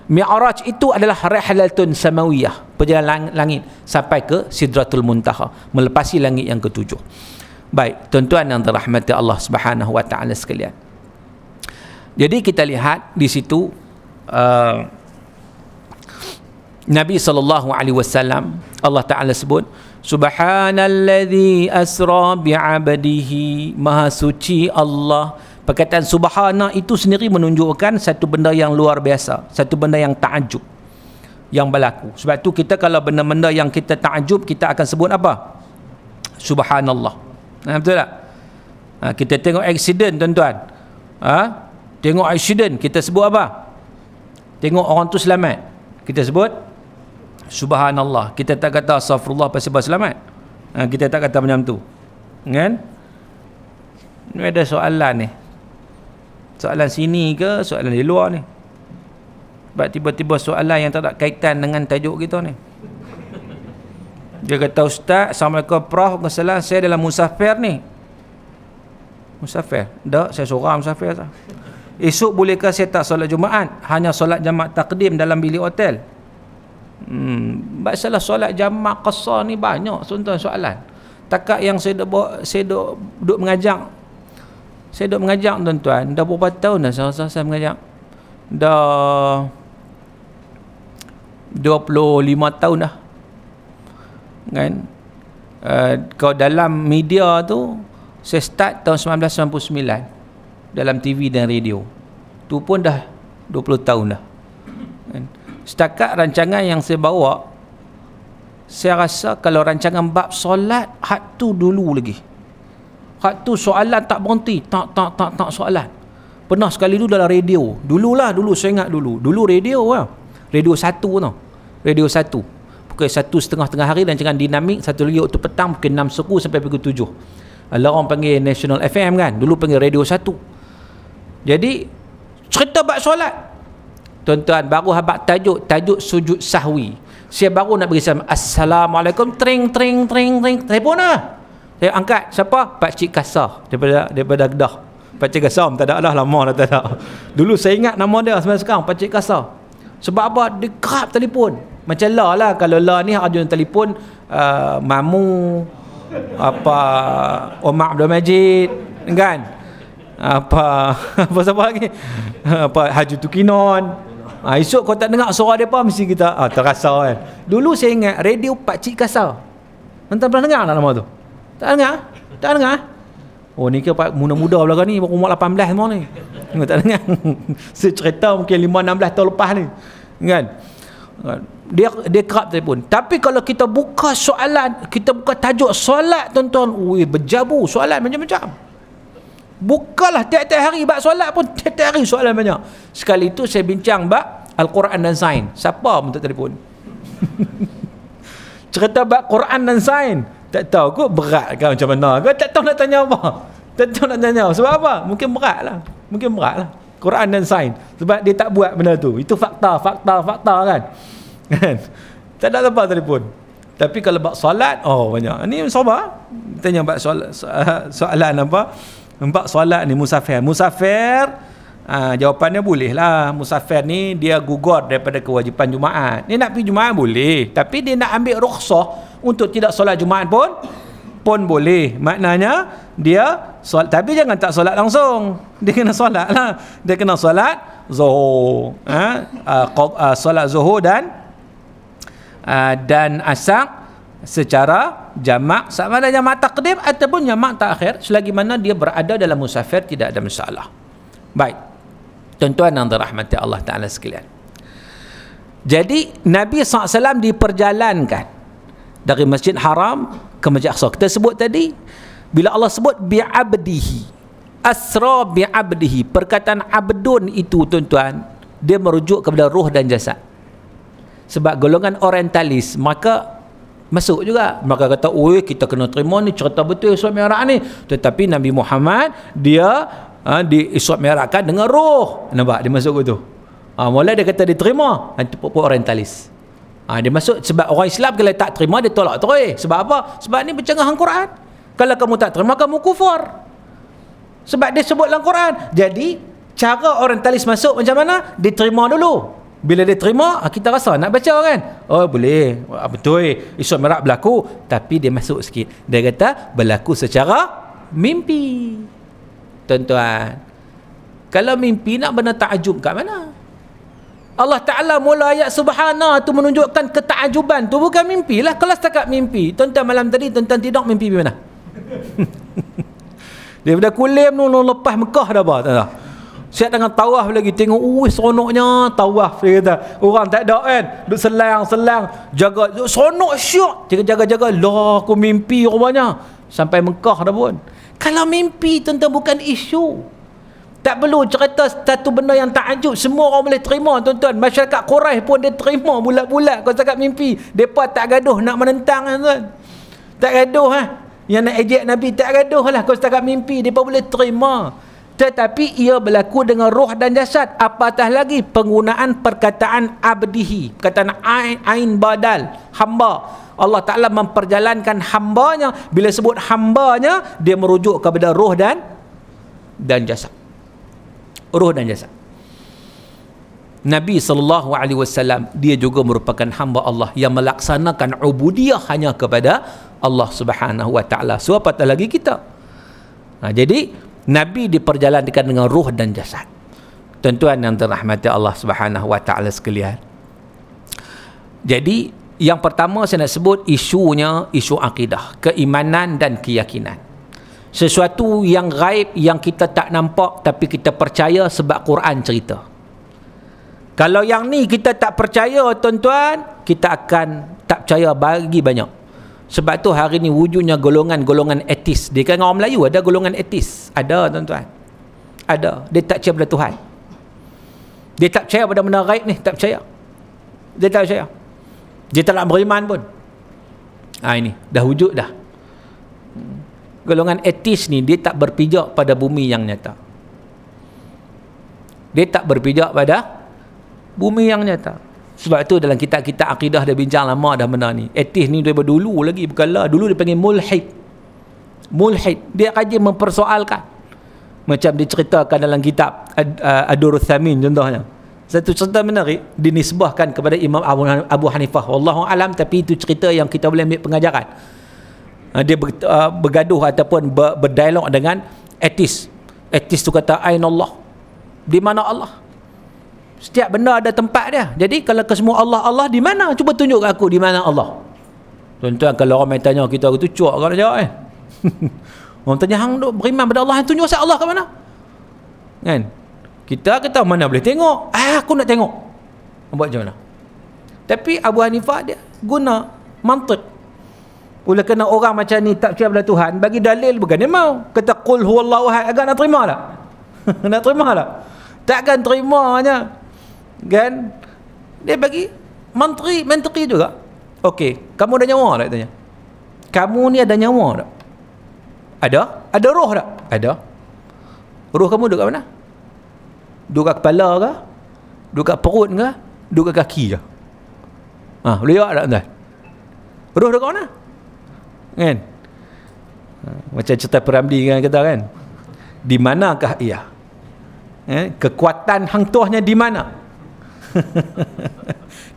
Mi'raj itu adalah rihlatun samawiyah, perjalanan langit sampai ke Sidratul Muntaha, melepasi langit yang ketujuh. Baik, tuan-tuan yang dirahmati Allah Subhanahu sekalian. Jadi kita lihat di situ uh, Nabi sallallahu alaihi wasallam Allah taala sebut Subhanalladzi asra bi'abdihi Maha suci Allah perkataan subhana itu sendiri menunjukkan satu benda yang luar biasa satu benda yang ta'ajub yang berlaku sebab tu kita kalau benda-benda yang kita ta'ajub kita akan sebut apa subhanallah nah, betul tak ha, kita tengok aksiden tuan-tuan ha? tengok aksiden kita sebut apa tengok orang tu selamat kita sebut subhanallah kita tak kata safrullah pasal selamat ha, kita tak kata macam tu kan ini ada soalan ni soalan sini ke soalan di luar ni sebab tiba-tiba soalan yang tak ada kaitan dengan tajuk kita ni dia kata ustaz Assalamualaikum Prof Assalamualaikum saya dalam musafir ni musafir tak saya seorang musafir tak esok bolehkah saya tak solat jumaat hanya solat jamak takdim dalam bilik hotel hmm salah solat jamak qasar ni banyak soalan takak yang saya duduk saya duk, duk mengajak saya duk mengajak tuan-tuan dah berapa tahun dah saya rasa saya mengajak dah 25 tahun dah kan uh, kalau dalam media tu saya start tahun 1999 dalam TV dan radio tu pun dah 20 tahun dah kan? setakat rancangan yang saya bawa saya rasa kalau rancangan bab solat hak tu dulu lagi Hak tu soalan tak berhenti. Tak, tak, tak, tak soalan. Pernah sekali dulu dalam radio. Dululah dulu, saya ingat dulu. Dulu radio lah. Radio satu tau. Radio satu. Pukul satu setengah tengah hari dan jangan dinamik. Satu lagi waktu petang pukul enam suku sampai pukul tujuh. Lalu orang panggil National FM kan. Dulu panggil radio satu. Jadi, cerita buat solat. Tuan-tuan, baru habak tajuk. Tajuk sujud sahwi. Saya baru nak beri salam. Assalamualaikum. Tring, tring, tring, tring. Telepon lah saya angkat siapa Pak Cik Kasar daripada daripada Kedah Pak Cik Kasar tak ada lah lama dah tak ada dulu saya ingat nama dia sampai sekarang Pak Cik Kasar sebab apa dia kerap telefon macam la lah kalau la ni ada yang telefon uh, Mamu apa Omar Abdul Majid kan apa apa siapa lagi apa Haji Tukinon ha, esok kau tak dengar suara dia apa mesti kita ah, terasa kan dulu saya ingat radio Pak Cik Kasar Entah pernah dengar lah nama tu tak dengar? Tak dengar? Oh ni ke pak muda-muda belakang ni baru umur 18 semua ni. Tengok tak dengar. Secerita mungkin 5 16 tahun lepas ni. Kan? Dia dia kerap telefon. Tapi kalau kita buka soalan, kita buka tajuk solat tuan-tuan, ui berjabu soalan macam-macam. Bukalah tiap-tiap hari bab solat pun tiap-tiap hari soalan banyak. Sekali itu saya bincang bab Al-Quran dan sain. Siapa pun tak telefon. Cerita bab Quran dan sain. Tak tahu kot berat kan macam mana kau Tak tahu nak tanya apa Tak tahu nak tanya apa. Sebab apa? Mungkin berat lah Mungkin berat lah Quran dan sain Sebab dia tak buat benda tu Itu fakta, fakta, fakta kan Kan Tak ada apa telefon Tapi kalau buat solat Oh banyak Ini sabar Tanya buat soalan, soalan apa Buat solat ni musafir Musafir Uh, jawapannya boleh lah Musafir ni dia gugur daripada kewajipan Jumaat Dia nak pergi Jumaat boleh Tapi dia nak ambil rukhsah untuk tidak solat Jumaat pun pun boleh. Maknanya dia solat tapi jangan tak solat langsung. Dia kena solat lah. Dia kena solat zuhur. Ha? Uh, uh, solat zuhur dan uh, dan asar secara jamak sama ada jamak takdim ataupun jamak takhir selagi mana dia berada dalam musafir tidak ada masalah. Baik. Tuan-tuan yang dirahmati Allah Taala sekalian. Jadi Nabi SAW diperjalankan dari masjid haram ke masjid aqsa kita sebut tadi bila Allah sebut bi'abdihi asra bi'abdihi perkataan abdun itu tuan-tuan dia merujuk kepada roh dan jasad sebab golongan orientalis maka masuk juga mereka kata oi kita kena terima ni cerita betul Isra Mi'raj ni tetapi Nabi Muhammad dia ha, di Isra Mi'rajkan dengan roh nampak dia masuk ke tu ha, mula dia kata diterima itu ha, pokok orientalis Ha, dia masuk sebab orang Islam kalau tak terima dia tolak terus. Sebab apa? Sebab ni bercanggah Al-Quran. Kalau kamu tak terima kamu kufur. Sebab dia sebut dalam Quran. Jadi cara orang talis masuk macam mana? Dia terima dulu. Bila dia terima, ah, kita rasa nak baca kan? Oh boleh. Ah, betul. Isyak merak berlaku. Tapi dia masuk sikit. Dia kata berlaku secara mimpi. Tuan-tuan. Kalau mimpi nak benda tajuk kat Mana? Allah Ta'ala mula ayat subhana tu menunjukkan ketakjuban tu bukan mimpi lah kalau setakat mimpi tuan-tuan malam tadi tuan-tuan tidur mimpi mana daripada kulim tu lepas Mekah dah apa tak tahu Siap dengan tawaf lagi tengok ui seronoknya tawaf dia kata orang tak ada kan duduk selang-selang jaga seronok syok jaga-jaga-jaga lah aku mimpi rupanya sampai Mekah dah pun kalau mimpi tuan bukan isu tak perlu cerita satu benda yang tak takjub Semua orang boleh terima tuan-tuan Masyarakat Quraisy pun dia terima bulat-bulat Kau cakap mimpi Mereka tak gaduh nak menentang tuan Tak gaduh ha? Yang nak ejek Nabi tak gaduh lah Kau cakap mimpi Mereka boleh terima tetapi ia berlaku dengan roh dan jasad apatah lagi penggunaan perkataan abdihi perkataan ain, ain badal hamba Allah Ta'ala memperjalankan hambanya bila sebut hambanya dia merujuk kepada roh dan dan jasad roh dan jasad. Nabi sallallahu alaihi wasallam dia juga merupakan hamba Allah yang melaksanakan ubudiah hanya kepada Allah Subhanahu wa taala. Siapa so, lagi kita? Nah, ha, jadi nabi diperjalankan dengan roh dan jasad. Tuan-tuan yang dirahmati Allah Subhanahu wa taala sekalian. Jadi yang pertama saya nak sebut isunya isu akidah, keimanan dan keyakinan sesuatu yang gaib yang kita tak nampak tapi kita percaya sebab Quran cerita. Kalau yang ni kita tak percaya tuan-tuan, kita akan tak percaya bagi banyak. Sebab tu hari ni wujudnya golongan-golongan etis. Dia kan orang Melayu ada golongan etis. Ada tuan-tuan. Ada. Dia tak percaya pada Tuhan. Dia tak percaya pada benda gaib ni. Tak percaya. Dia tak percaya. Dia tak nak beriman pun. Ha, ini. Dah wujud dah golongan etis ni dia tak berpijak pada bumi yang nyata dia tak berpijak pada bumi yang nyata sebab itu dalam kitab kita akidah dia bincang lama dah benda ni etis ni daripada dulu lagi bukanlah dulu dia panggil mulhid mulhid dia kaji mempersoalkan macam diceritakan dalam kitab Ad-Dur Ad- uh, Ad- Thamin contohnya satu cerita menarik dinisbahkan kepada Imam Abu, Hanifah wallahu alam tapi itu cerita yang kita boleh ambil pengajaran Ah, dia ber, uh, bergaduh ataupun ber, berdialog dengan etis etis tu kata ain Allah di mana Allah setiap benda ada tempat dia jadi kalau semua Allah Allah di mana cuba tunjuk aku di mana Allah tuan-tuan kalau orang main tanya kita aku tu cuak kalau nak jawab eh orang tanya hang duk beriman pada Allah yang tunjuk saya Allah ke mana kan kita kata mana boleh tengok ah, aku nak tengok buat macam mana tapi Abu Hanifah dia guna mantut oleh kena orang macam ni tak percaya pada Tuhan bagi dalil bukan dia mau. Kata qul huwallahu ahad agak nak terima tak? nak terima tak? Takkan terima hanya kan? Dia bagi menteri menteri juga. Okey, kamu ada nyawa tak tanya? Kamu ni ada nyawa tak? Ada? Ada roh tak? Ada. Roh kamu duduk kat mana? Duduk kat kepala ke? Duduk kat perut ke? Duduk kat kaki ke? Ha, ah, boleh jawab tak tuan? Roh duduk kat mana? kan ha, macam cerita Peramli kan kata kan di manakah ia eh? kekuatan hang tuahnya di mana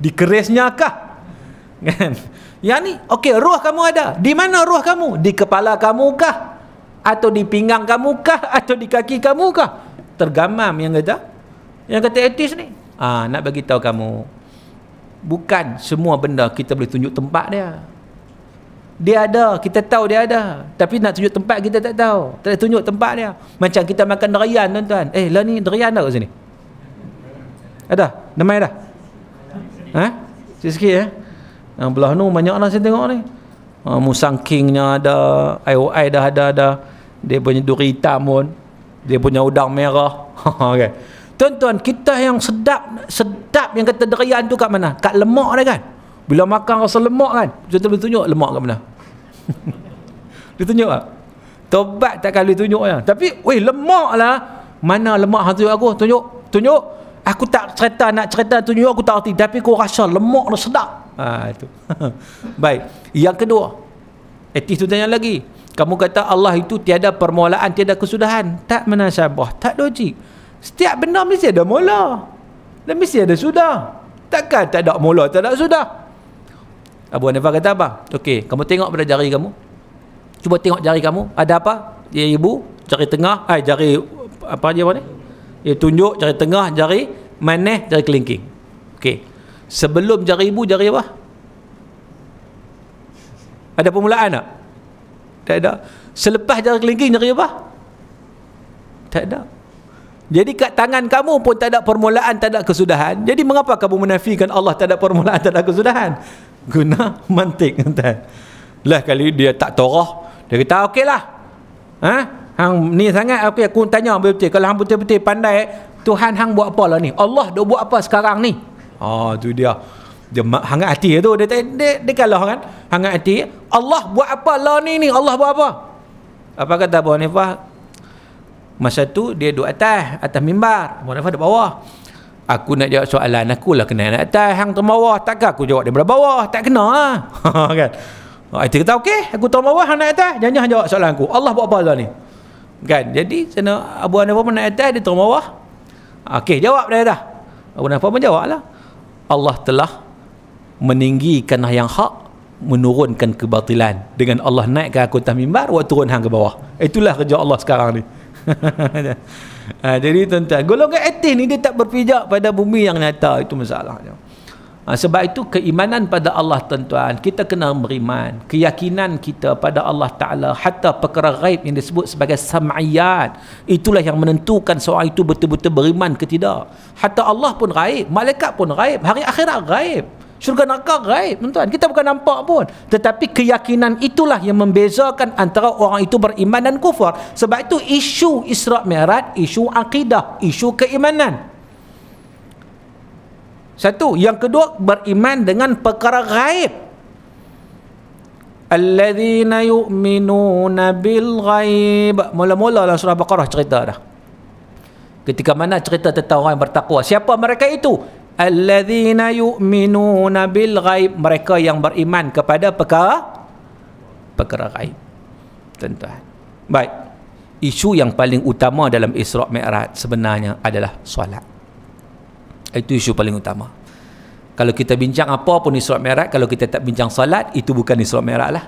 di kerisnya kah kan Ya ni okey roh kamu ada di mana roh kamu di kepala kamu kah atau di pinggang kamu kah atau di kaki kamu kah tergamam yang kata yang kata etis ni ah nak bagi tahu kamu bukan semua benda kita boleh tunjuk tempat dia dia ada, kita tahu dia ada. Tapi nak tunjuk tempat kita tak tahu. Tak tunjuk tempat dia. Macam kita makan durian tuan-tuan. Eh, lah ni durian ada kat sini? Ada? nama ada. Ha? Sikit-sikit eh. Yang ha, belah tu banyak lah saya tengok ni. Ha, Musang Kingnya ada. IOI dah ada ada. Dia punya duri hitam pun. Dia punya udang merah. okay. Tuan-tuan, kita yang sedap sedap yang kata durian tu kat mana? Kat lemak dia kan? Bila makan rasa lemak kan? Contoh tunjuk lemak kat mana? dia tunjuk tak? Tobat tak kali tunjuk ya. Tapi weh lemak lah. Mana lemak hati aku? Tunjuk. Tunjuk. Aku tak cerita nak cerita tunjuk aku tak hati. Tapi aku rasa lemak dan sedap. Ha, itu. Baik. Yang kedua. Etis tu tanya lagi. Kamu kata Allah itu tiada permulaan, tiada kesudahan. Tak menasabah. Tak logik. Setiap benda mesti ada mula. Dan mesti ada sudah. Takkan tak ada mula, tak ada sudah. Abu Hanifah kata apa? Okey, kamu tengok pada jari kamu. Cuba tengok jari kamu, ada apa? Dia ibu, jari tengah, ai eh, jari apa dia apa ni? Dia tunjuk jari tengah, jari manis, jari kelingking. Okey. Sebelum jari ibu, jari apa? Ada permulaan tak? Tak ada. Selepas jari kelingking, jari apa? Tak ada. Jadi kat tangan kamu pun tak ada permulaan, tak ada kesudahan. Jadi mengapa kamu menafikan Allah tak ada permulaan, tak ada kesudahan? guna mantik tuan. Lah kali dia tak torah, dia kata ah, lah. Ha? Hang ni sangat okey aku tanya betul kalau hang betul-betul pandai Tuhan hang buat apa lah ni? Allah dah buat apa sekarang ni? Ah oh, tu dia. Dia hangat hati lah tu dia tak dia, dia kalah kan? Hangat hati Allah buat apa lah ni ni? Allah buat apa? Apa kata Abu Hanifah? Masa tu dia duduk atas atas mimbar. Abu Hanifah di bawah aku nak jawab soalan aku lah kena nak atas hang turun bawah takkan aku jawab daripada bawah tak kena lah. kan Oh, ah, kata okey, aku tahu bawah hang nak atas, jangan jawab soalan aku. Allah buat apa Allah ni? Kan? Jadi sana Abu Hanifah pun nak atas dia tahu bawah. Ah, okey, jawab dia dah. Abu Hanifah pun jawablah. Allah telah meninggikan yang hak, menurunkan kebatilan. Dengan Allah naikkan aku atas mimbar, waktu turun hang ke bawah. Itulah kerja Allah sekarang ni ha, jadi tuan-tuan golongan etik ni dia tak berpijak pada bumi yang nyata itu masalahnya ha, sebab itu keimanan pada Allah tuan-tuan kita kena beriman keyakinan kita pada Allah Ta'ala hatta perkara ghaib yang disebut sebagai sam'iyat itulah yang menentukan seorang itu betul-betul beriman ke tidak hatta Allah pun ghaib malaikat pun ghaib hari akhirat ghaib Syurga neraka gaib, tuan-tuan. Kita bukan nampak pun. Tetapi keyakinan itulah yang membezakan antara orang itu beriman dan kufur. Sebab itu isu Isra' Mi'raj, isu akidah, isu keimanan. Satu, yang kedua beriman dengan perkara gaib. Alladzina yu'minuna bil ghaib. Mula-mula dalam surah Al-Baqarah cerita dah. Ketika mana cerita tentang orang yang bertakwa. Siapa mereka itu? alladhina yu'minuna bil ghaib mereka yang beriman kepada perkara perkara ghaib tuan baik isu yang paling utama dalam Isra Mi'raj sebenarnya adalah solat itu isu paling utama kalau kita bincang apa pun Isra Mi'raj kalau kita tak bincang solat itu bukan Isra Mi'raj lah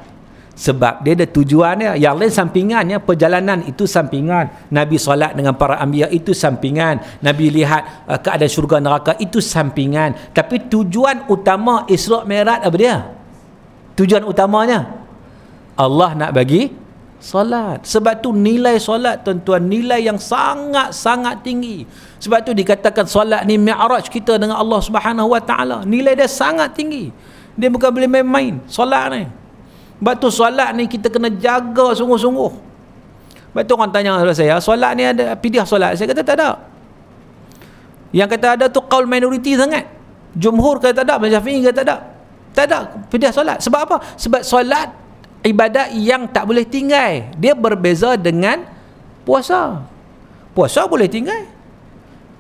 sebab dia ada tujuannya yang lain sampingannya perjalanan itu sampingan Nabi solat dengan para ambiya itu sampingan Nabi lihat uh, keadaan syurga neraka itu sampingan tapi tujuan utama Isra' Merat apa dia? tujuan utamanya Allah nak bagi solat sebab tu nilai solat tuan-tuan nilai yang sangat-sangat tinggi sebab tu dikatakan solat ni mi'raj kita dengan Allah Subhanahu nilai dia sangat tinggi dia bukan boleh main-main solat ni sebab tu solat ni kita kena jaga sungguh-sungguh. Sebab tu orang tanya kepada saya, solat ni ada pidiah solat? Saya kata tak ada. Yang kata ada tu kaul minoriti sangat. Jumhur kata tak ada, Masyafi'i kata tak ada. Tak ada pidiah solat. Sebab apa? Sebab solat ibadat yang tak boleh tinggal. Dia berbeza dengan puasa. Puasa boleh tinggal.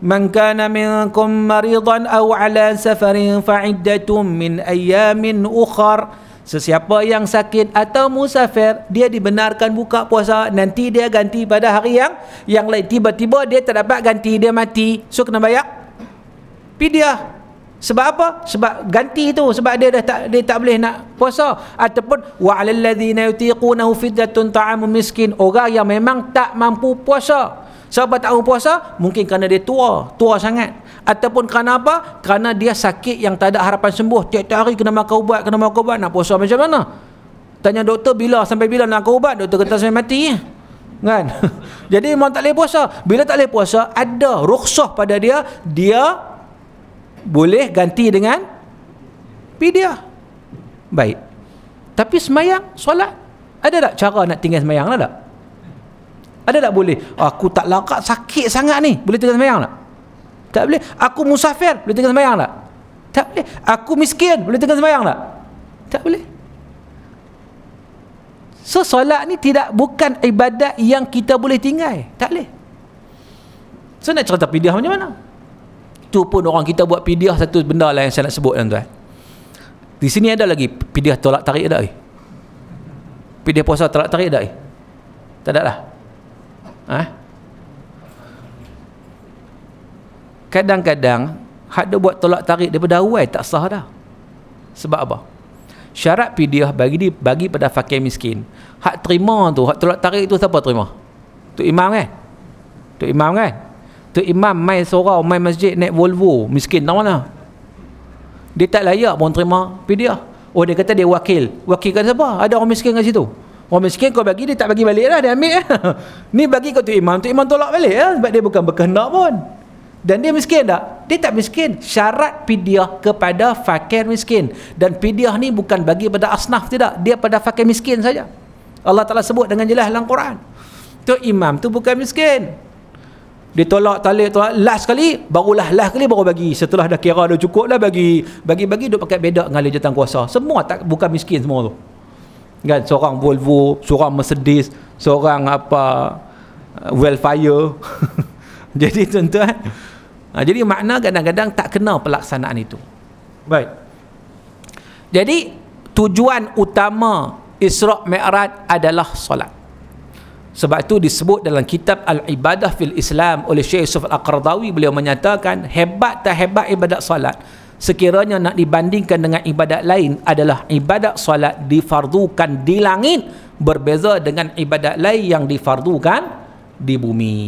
Man kana minkum maridan aw ala safarin fa'iddatum min ayamin ukhra Sesiapa yang sakit atau musafir, dia dibenarkan buka puasa. Nanti dia ganti pada hari yang yang lain. Tiba-tiba dia tak dapat ganti, dia mati. So, kena bayar? Pidiah. Sebab apa? Sebab ganti itu sebab dia dah tak dia tak boleh nak puasa ataupun wa'alal ladzina yutiqunahu fidyatun ta'amu miskin orang yang memang tak mampu puasa. Siapa tak mampu puasa? Mungkin kerana dia tua, tua sangat ataupun kerana apa? kerana dia sakit yang tak ada harapan sembuh tiap-tiap hari kena makan ubat kena makan ubat nak puasa macam mana? tanya doktor bila sampai bila nak makan ubat doktor kata sampai mati kan? jadi memang tak boleh puasa bila tak boleh puasa ada rukhsah pada dia dia boleh ganti dengan pidia baik tapi semayang solat ada tak cara nak tinggal semayang ada tak? ada tak boleh aku tak lakak sakit sangat ni boleh tinggal semayang tak? Tak boleh. Aku musafir, boleh tinggal sembahyang tak? Tak boleh. Aku miskin, boleh tinggal sembahyang tak? Tak boleh. So solat ni tidak bukan ibadat yang kita boleh tinggal. Tak boleh. So nak cerita pidiah macam mana? Tu pun orang kita buat pidiah satu benda lah yang saya nak sebut tuan-tuan. Eh. Di sini ada lagi pidiah tolak tarik ada eh? Pidiah puasa tolak tarik ada eh? Tak ada lah. Ha? kadang-kadang hak dia buat tolak tarik daripada awal tak sah dah sebab apa syarat fidyah bagi di, bagi pada fakir miskin hak terima tu hak tolak tarik tu siapa terima tu imam kan tu imam kan tu imam mai sorau mai masjid naik volvo miskin tak mana dia tak layak pun terima fidyah oh dia kata dia wakil wakil kan siapa ada orang miskin kat situ Orang miskin kau bagi dia tak bagi balik lah dia ambil eh. Ni bagi kau tu imam, tu imam tolak balik ya, Sebab dia bukan berkehendak pun dan dia miskin tak? Dia tak miskin. Syarat pidiah kepada fakir miskin. Dan pidiah ni bukan bagi pada asnaf tidak. Dia pada fakir miskin saja. Allah Ta'ala sebut dengan jelas dalam Quran. Tu imam tu bukan miskin. Dia tolak talik tu last sekali. barulah last kali baru bagi setelah dah kira dah cukup lah bagi bagi-bagi duk pakai bedak dengan jatuh kuasa semua tak bukan miskin semua tu kan seorang Volvo seorang Mercedes seorang apa Wellfire jadi tuan-tuan Ha, jadi makna kadang-kadang tak kena pelaksanaan itu. Baik. Jadi tujuan utama Isra' Mi'raj adalah solat. Sebab itu disebut dalam kitab Al-Ibadah fil Islam oleh Syekh Yusuf Al-Qardawi beliau menyatakan hebat tak hebat ibadat solat sekiranya nak dibandingkan dengan ibadat lain adalah ibadat solat difardukan di langit berbeza dengan ibadat lain yang difardukan di bumi.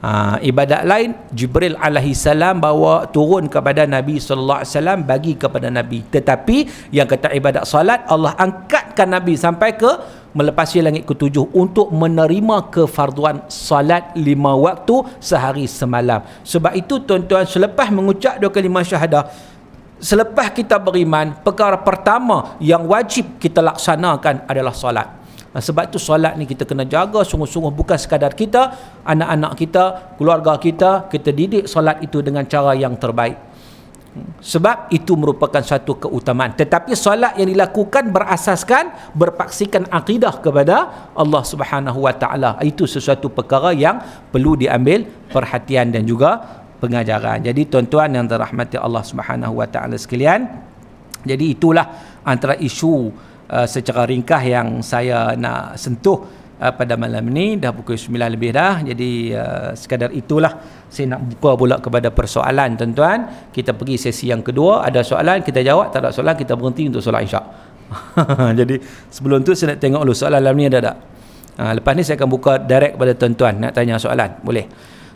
Ha, ibadat lain Jibril alaihi salam bawa turun kepada Nabi sallallahu alaihi wasallam bagi kepada Nabi. Tetapi yang kata ibadat salat Allah angkatkan Nabi sampai ke melepasi langit ketujuh untuk menerima kefarduan salat lima waktu sehari semalam. Sebab itu tuan-tuan selepas mengucap dua kalimah syahadah selepas kita beriman perkara pertama yang wajib kita laksanakan adalah salat. Ah, sebab tu solat ni kita kena jaga sungguh-sungguh bukan sekadar kita anak-anak kita keluarga kita kita didik solat itu dengan cara yang terbaik sebab itu merupakan satu keutamaan tetapi solat yang dilakukan berasaskan berpaksikan akidah kepada Allah Subhanahu wa taala itu sesuatu perkara yang perlu diambil perhatian dan juga pengajaran jadi tuan-tuan yang dirahmati Allah Subhanahu wa taala sekalian jadi itulah antara isu Uh, secara ringkas yang saya nak sentuh uh, pada malam ini dah pukul 9 lebih dah jadi uh, sekadar itulah saya nak buka pula kepada persoalan tuan-tuan kita pergi sesi yang kedua ada soalan kita jawab tak ada soalan kita berhenti untuk solat insya jadi sebelum tu saya nak tengok dulu soalan malam ni ada tak uh, lepas ni saya akan buka direct kepada tuan-tuan nak tanya soalan boleh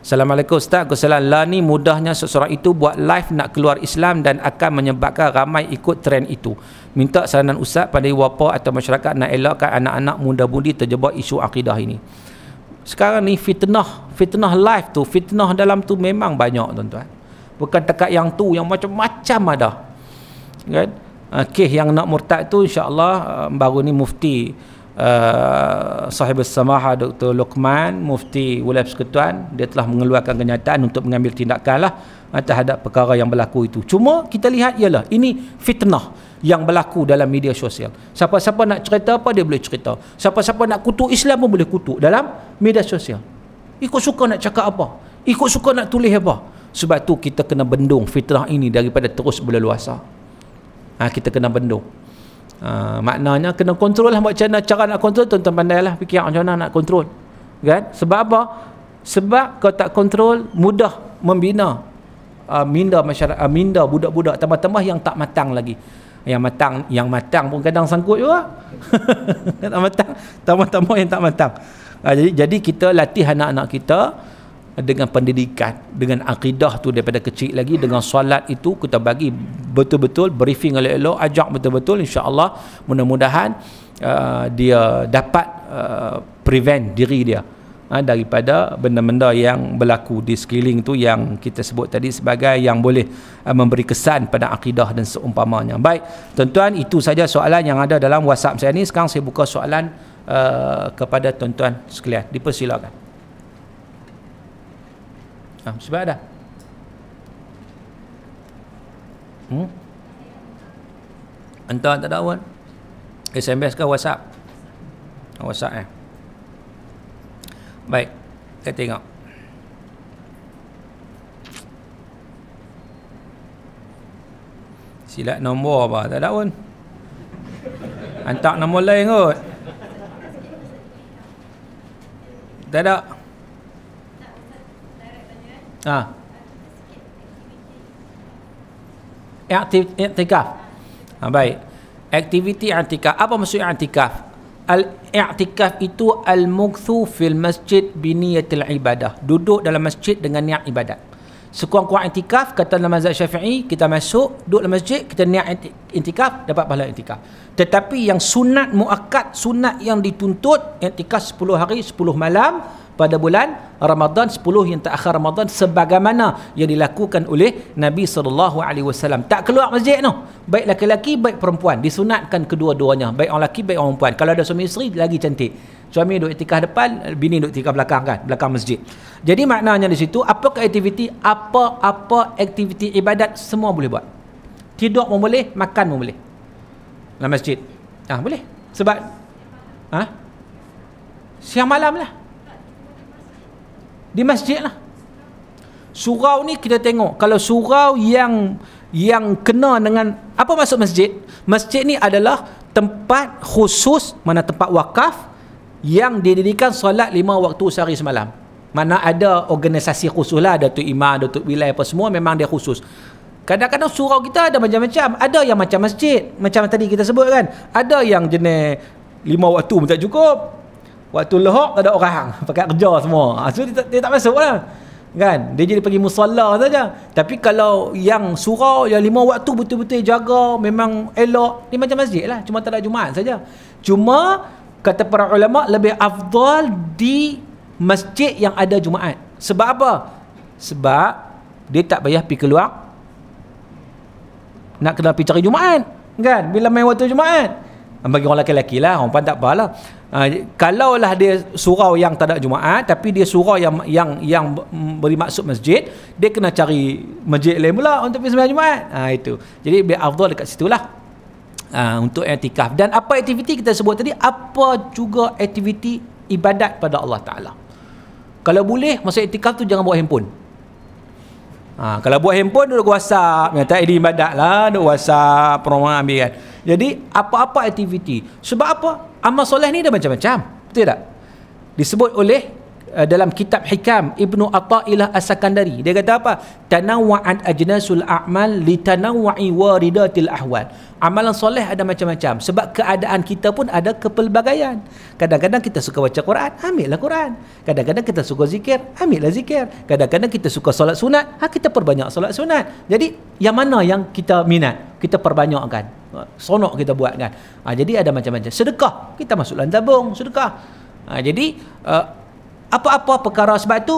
Assalamualaikum Ustaz Kesalahan lah ni mudahnya seseorang itu buat live nak keluar Islam dan akan menyebabkan ramai ikut trend itu minta saranan ustaz pada ibu atau masyarakat nak elakkan anak-anak muda-mudi terjebak isu akidah ini sekarang ni fitnah fitnah live tu fitnah dalam tu memang banyak tuan-tuan bukan tekat yang tu yang macam-macam ada kan uh, yang nak murtad tu insyaallah uh, baru ni mufti uh, sahib samaha Dr. Lukman mufti ulaps ketuan dia telah mengeluarkan kenyataan untuk mengambil tindakan lah terhadap perkara yang berlaku itu cuma kita lihat ialah ini fitnah yang berlaku dalam media sosial. Siapa-siapa nak cerita apa dia boleh cerita. Siapa-siapa nak kutuk Islam pun boleh kutuk dalam media sosial. Ikut suka nak cakap apa, ikut suka nak tulis apa. Sebab tu kita kena bendung fitrah ini daripada terus berleluasa. Ah ha, kita kena bendung. Ha, maknanya kena kontrol lah macam mana cara nak kontrol tuan-tuan pandailah fikir macam mana nak kontrol kan sebab apa sebab kau tak kontrol mudah membina uh, minda masyarakat uh, minda budak-budak tambah-tambah yang tak matang lagi yang matang yang matang pun kadang sangkut juga kadang matang tak tamu yang tak matang ha, jadi jadi kita latih anak-anak kita dengan pendidikan dengan akidah tu daripada kecil lagi dengan solat itu kita bagi betul-betul briefing elok-elok ajak betul-betul insya-Allah mudah-mudahan uh, dia dapat uh, prevent diri dia ha, daripada benda-benda yang berlaku di sekeliling tu yang kita sebut tadi sebagai yang boleh ha, memberi kesan pada akidah dan seumpamanya. Baik, tuan-tuan itu saja soalan yang ada dalam WhatsApp saya ni. Sekarang saya buka soalan uh, kepada tuan-tuan sekalian. Dipersilakan. Ha, sebab ada. Hmm? Entah tak ada awak. SMS ke WhatsApp? WhatsApp eh. Baik Kita tengok Silap nombor apa Tak ada pun Hantar nombor lain kot Tak ada Ha Aktif, aktif, aktif. Ha, baik Aktiviti antikaf Apa maksudnya antikaf? Al-i'tikaf itu al-mukthu fil masjid bi niyatil ibadah. Duduk dalam masjid dengan niat ibadat. Sekurang-kurang i'tikaf kata dalam mazhab Syafi'i, kita masuk, duduk dalam masjid, kita niat i'tikaf, dapat pahala i'tikaf. Tetapi yang sunat muakkad, sunat yang dituntut i'tikaf 10 hari 10 malam, pada bulan Ramadan 10 yang terakhir Ramadan sebagaimana yang dilakukan oleh Nabi sallallahu alaihi wasallam. Tak keluar masjid tu. Baik lelaki baik perempuan disunatkan kedua-duanya, baik orang lelaki baik orang perempuan. Kalau ada suami isteri lagi cantik. Suami duduk itikaf depan, bini duduk itikaf belakang kan, belakang masjid. Jadi maknanya di situ apakah aktiviti apa-apa aktiviti ibadat semua boleh buat. Tidur pun boleh, makan pun boleh. Dalam masjid. Ah boleh. Sebab ha? Siang malam lah di masjid lah surau ni kita tengok kalau surau yang yang kena dengan apa masuk masjid masjid ni adalah tempat khusus mana tempat wakaf yang didirikan solat lima waktu sehari semalam mana ada organisasi khusus lah ada tu imam ada tu wilayah apa semua memang dia khusus Kadang-kadang surau kita ada macam-macam. Ada yang macam masjid. Macam tadi kita sebut kan. Ada yang jenis lima waktu pun tak cukup. Waktu lehok tak ada orang pakai kerja semua ah, So dia, dia tak masuk lah Kan Dia jadi pergi musallah saja Tapi kalau yang surau Yang lima waktu betul-betul jaga Memang elok Ni macam masjid lah Cuma tak ada Jumaat saja Cuma Kata para ulama Lebih afdal di Masjid yang ada Jumaat Sebab apa? Sebab Dia tak payah pergi keluar Nak kena pergi cari Jumaat Kan Bila main waktu Jumaat Bagi orang lelaki-lelaki lah Orang pun tak apalah Ah, kalaulah dia surau yang tak ada Jumaat tapi dia surau yang yang yang beri maksud masjid dia kena cari masjid lain pula untuk pergi sembahyang Jumaat ha, itu jadi biar afdal dekat situlah ha, ah, untuk etikaf dan apa aktiviti kita sebut tadi apa juga aktiviti ibadat pada Allah Ta'ala kalau boleh masa etikaf tu jangan buat handphone Ha, kalau buat handphone duduk whatsapp Minta ini ibadat lah Duduk whatsapp Perumahan ambil kan Jadi apa-apa aktiviti Sebab apa? Amal soleh ni ada macam-macam. Betul tak? Disebut oleh uh, dalam kitab Hikam Ibnu Athaillah As-Sakandari. Dia kata apa? Tanawwa'at ajnasul a'mal li tanawwi waridatil ahwal. Amalan soleh ada macam-macam sebab keadaan kita pun ada kepelbagaian. Kadang-kadang kita suka baca Quran, ambillah Quran. Kadang-kadang kita suka zikir, ambillah zikir. Kadang-kadang kita suka solat sunat, ha kita perbanyak solat sunat. Jadi yang mana yang kita minat, kita perbanyakkan. Seronok kita buat kan. Ha, jadi ada macam-macam. Sedekah. Kita masuk dalam tabung. Sedekah. Ha, jadi, ah, apa-apa uh, perkara sebab itu,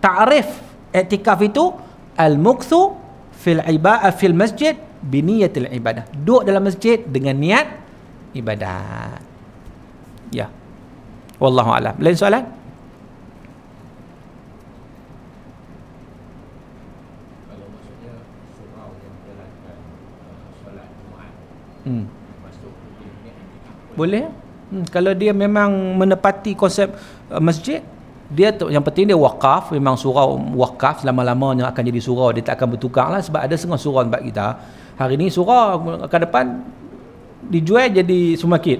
ta'rif etikaf itu, al-mukthu fil ibadah fil masjid biniyatil ibadah. Duduk dalam masjid dengan niat ibadah. Ya. Wallahu alam. Lain soalan? Hmm. Lah. Boleh. Hmm. Kalau dia memang menepati konsep uh, masjid, dia yang penting dia wakaf, memang surau wakaf selama-lamanya akan jadi surau, dia tak akan bertukar lah sebab ada setengah surau tempat kita. Hari ini surau ke depan dijual jadi sumakit.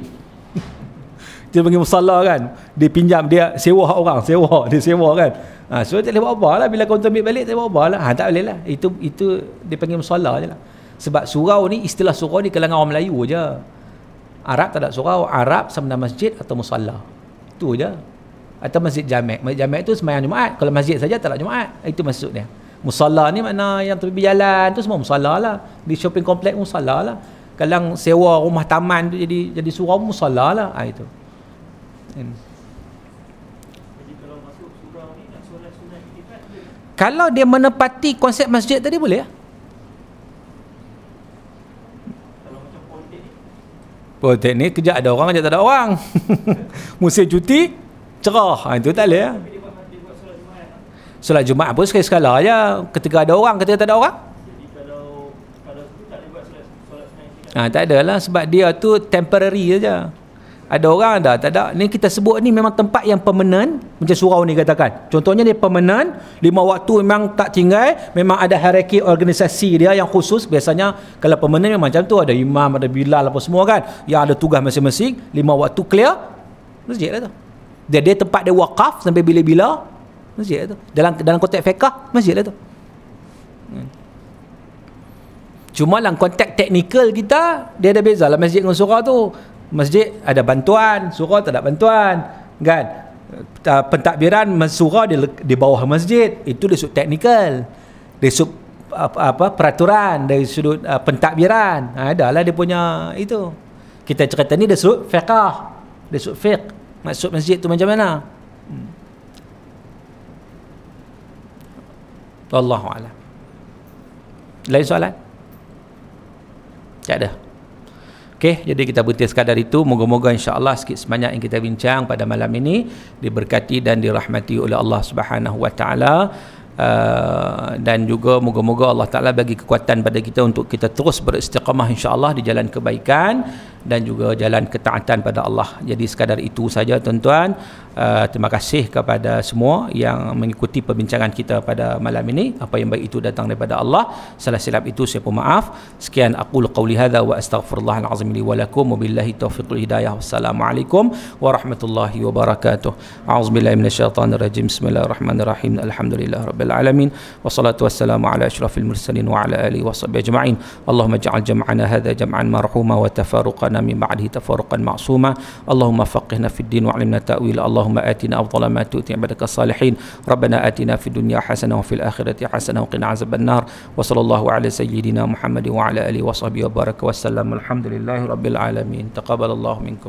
dia bagi musalla kan. Dia pinjam dia sewa hak orang, sewa, dia sewa kan. Ha, so tak boleh buat apa lah bila kau ambil balik tak boleh buat apa lah. Ha, tak boleh lah. Itu itu dia panggil musalla je lah. Sebab surau ni istilah surau ni kalangan orang Melayu aja. Arab tak ada surau, Arab sama masjid atau musalla. Tu aja. Atau masjid jamek. Masjid jamek tu sembahyang Jumaat. Kalau masjid saja tak ada Jumaat. Itu maksudnya. Musalla ni makna yang tepi jalan tu semua musalla lah. Di shopping complex musalla lah. Kalang sewa rumah taman tu jadi jadi surau musalla lah. Ha, itu. Hmm. And. Kalau dia menepati konsep masjid tadi boleh ya? Oh, teknik kejap ada orang kejap tak ada orang Musim cuti Cerah ha, Itu tak leh. Ya. Solat Jumat pun sekali-sekala je Ketika ada orang ketika tak ada orang Ah ha, tak ada lah sebab dia tu temporary saja ada orang ada tak ada ni kita sebut ni memang tempat yang permanent macam surau ni katakan contohnya dia permanent lima waktu memang tak tinggal memang ada hierarki organisasi dia yang khusus biasanya kalau permanent memang macam tu ada imam ada bilal apa semua kan yang ada tugas masing-masing lima waktu clear masjid lah tu dia, dia tempat dia wakaf sampai bila-bila masjid lah tu dalam, dalam konteks fiqah masjid lah tu hmm. Cuma dalam konteks teknikal kita Dia ada beza lah masjid dengan surau tu masjid ada bantuan surau tak ada bantuan kan uh, pentadbiran surau di, di bawah masjid itu dari sudut teknikal dari sudut apa, apa peraturan dari sudut uh, pentadbiran ha, adalah dia punya itu kita cerita ni dari sudut fiqah dari sudut fiqh maksud masjid tu macam mana hmm. lain soalan tak ada Okey, jadi kita berhenti sekadar itu. Moga-moga insya-Allah sikit sebanyak yang kita bincang pada malam ini diberkati dan dirahmati oleh Allah Subhanahu Wa Taala. Uh, dan juga moga-moga Allah Taala bagi kekuatan pada kita untuk kita terus beristiqamah insya-Allah di jalan kebaikan dan juga jalan ketaatan pada Allah. Jadi sekadar itu saja tuan-tuan. Uh, terima kasih kepada semua yang mengikuti perbincangan kita pada malam ini. Apa yang baik itu datang daripada Allah. Salah silap itu saya pun maaf. Sekian aku qawli hadza wa astaghfirullahalazim li wa lakum wa billahi taufiqul hidayah. Wassalamualaikum warahmatullahi wabarakatuh. A'udzu billahi rajim. Bismillahirrahmanirrahim. Alhamdulillahirabbil alamin. Wassalatu wassalamu ala asyrafil mursalin wa ala alihi washabbihi ajma'in. Allahumma ij'al jam'ana hadza jam'an marhumah wa tafarruqa تفرقنا من بعده تفرقا معصوما اللهم فقهنا في الدين وعلمنا تأويل اللهم آتنا أفضل ما تؤتي عبادك الصالحين ربنا آتنا في الدنيا حسنة وفي الآخرة حسنة وقنا عذاب النار وصلى الله على سيدنا محمد وعلى آله وصحبه وبارك وسلم الحمد لله رب العالمين تقبل الله منكم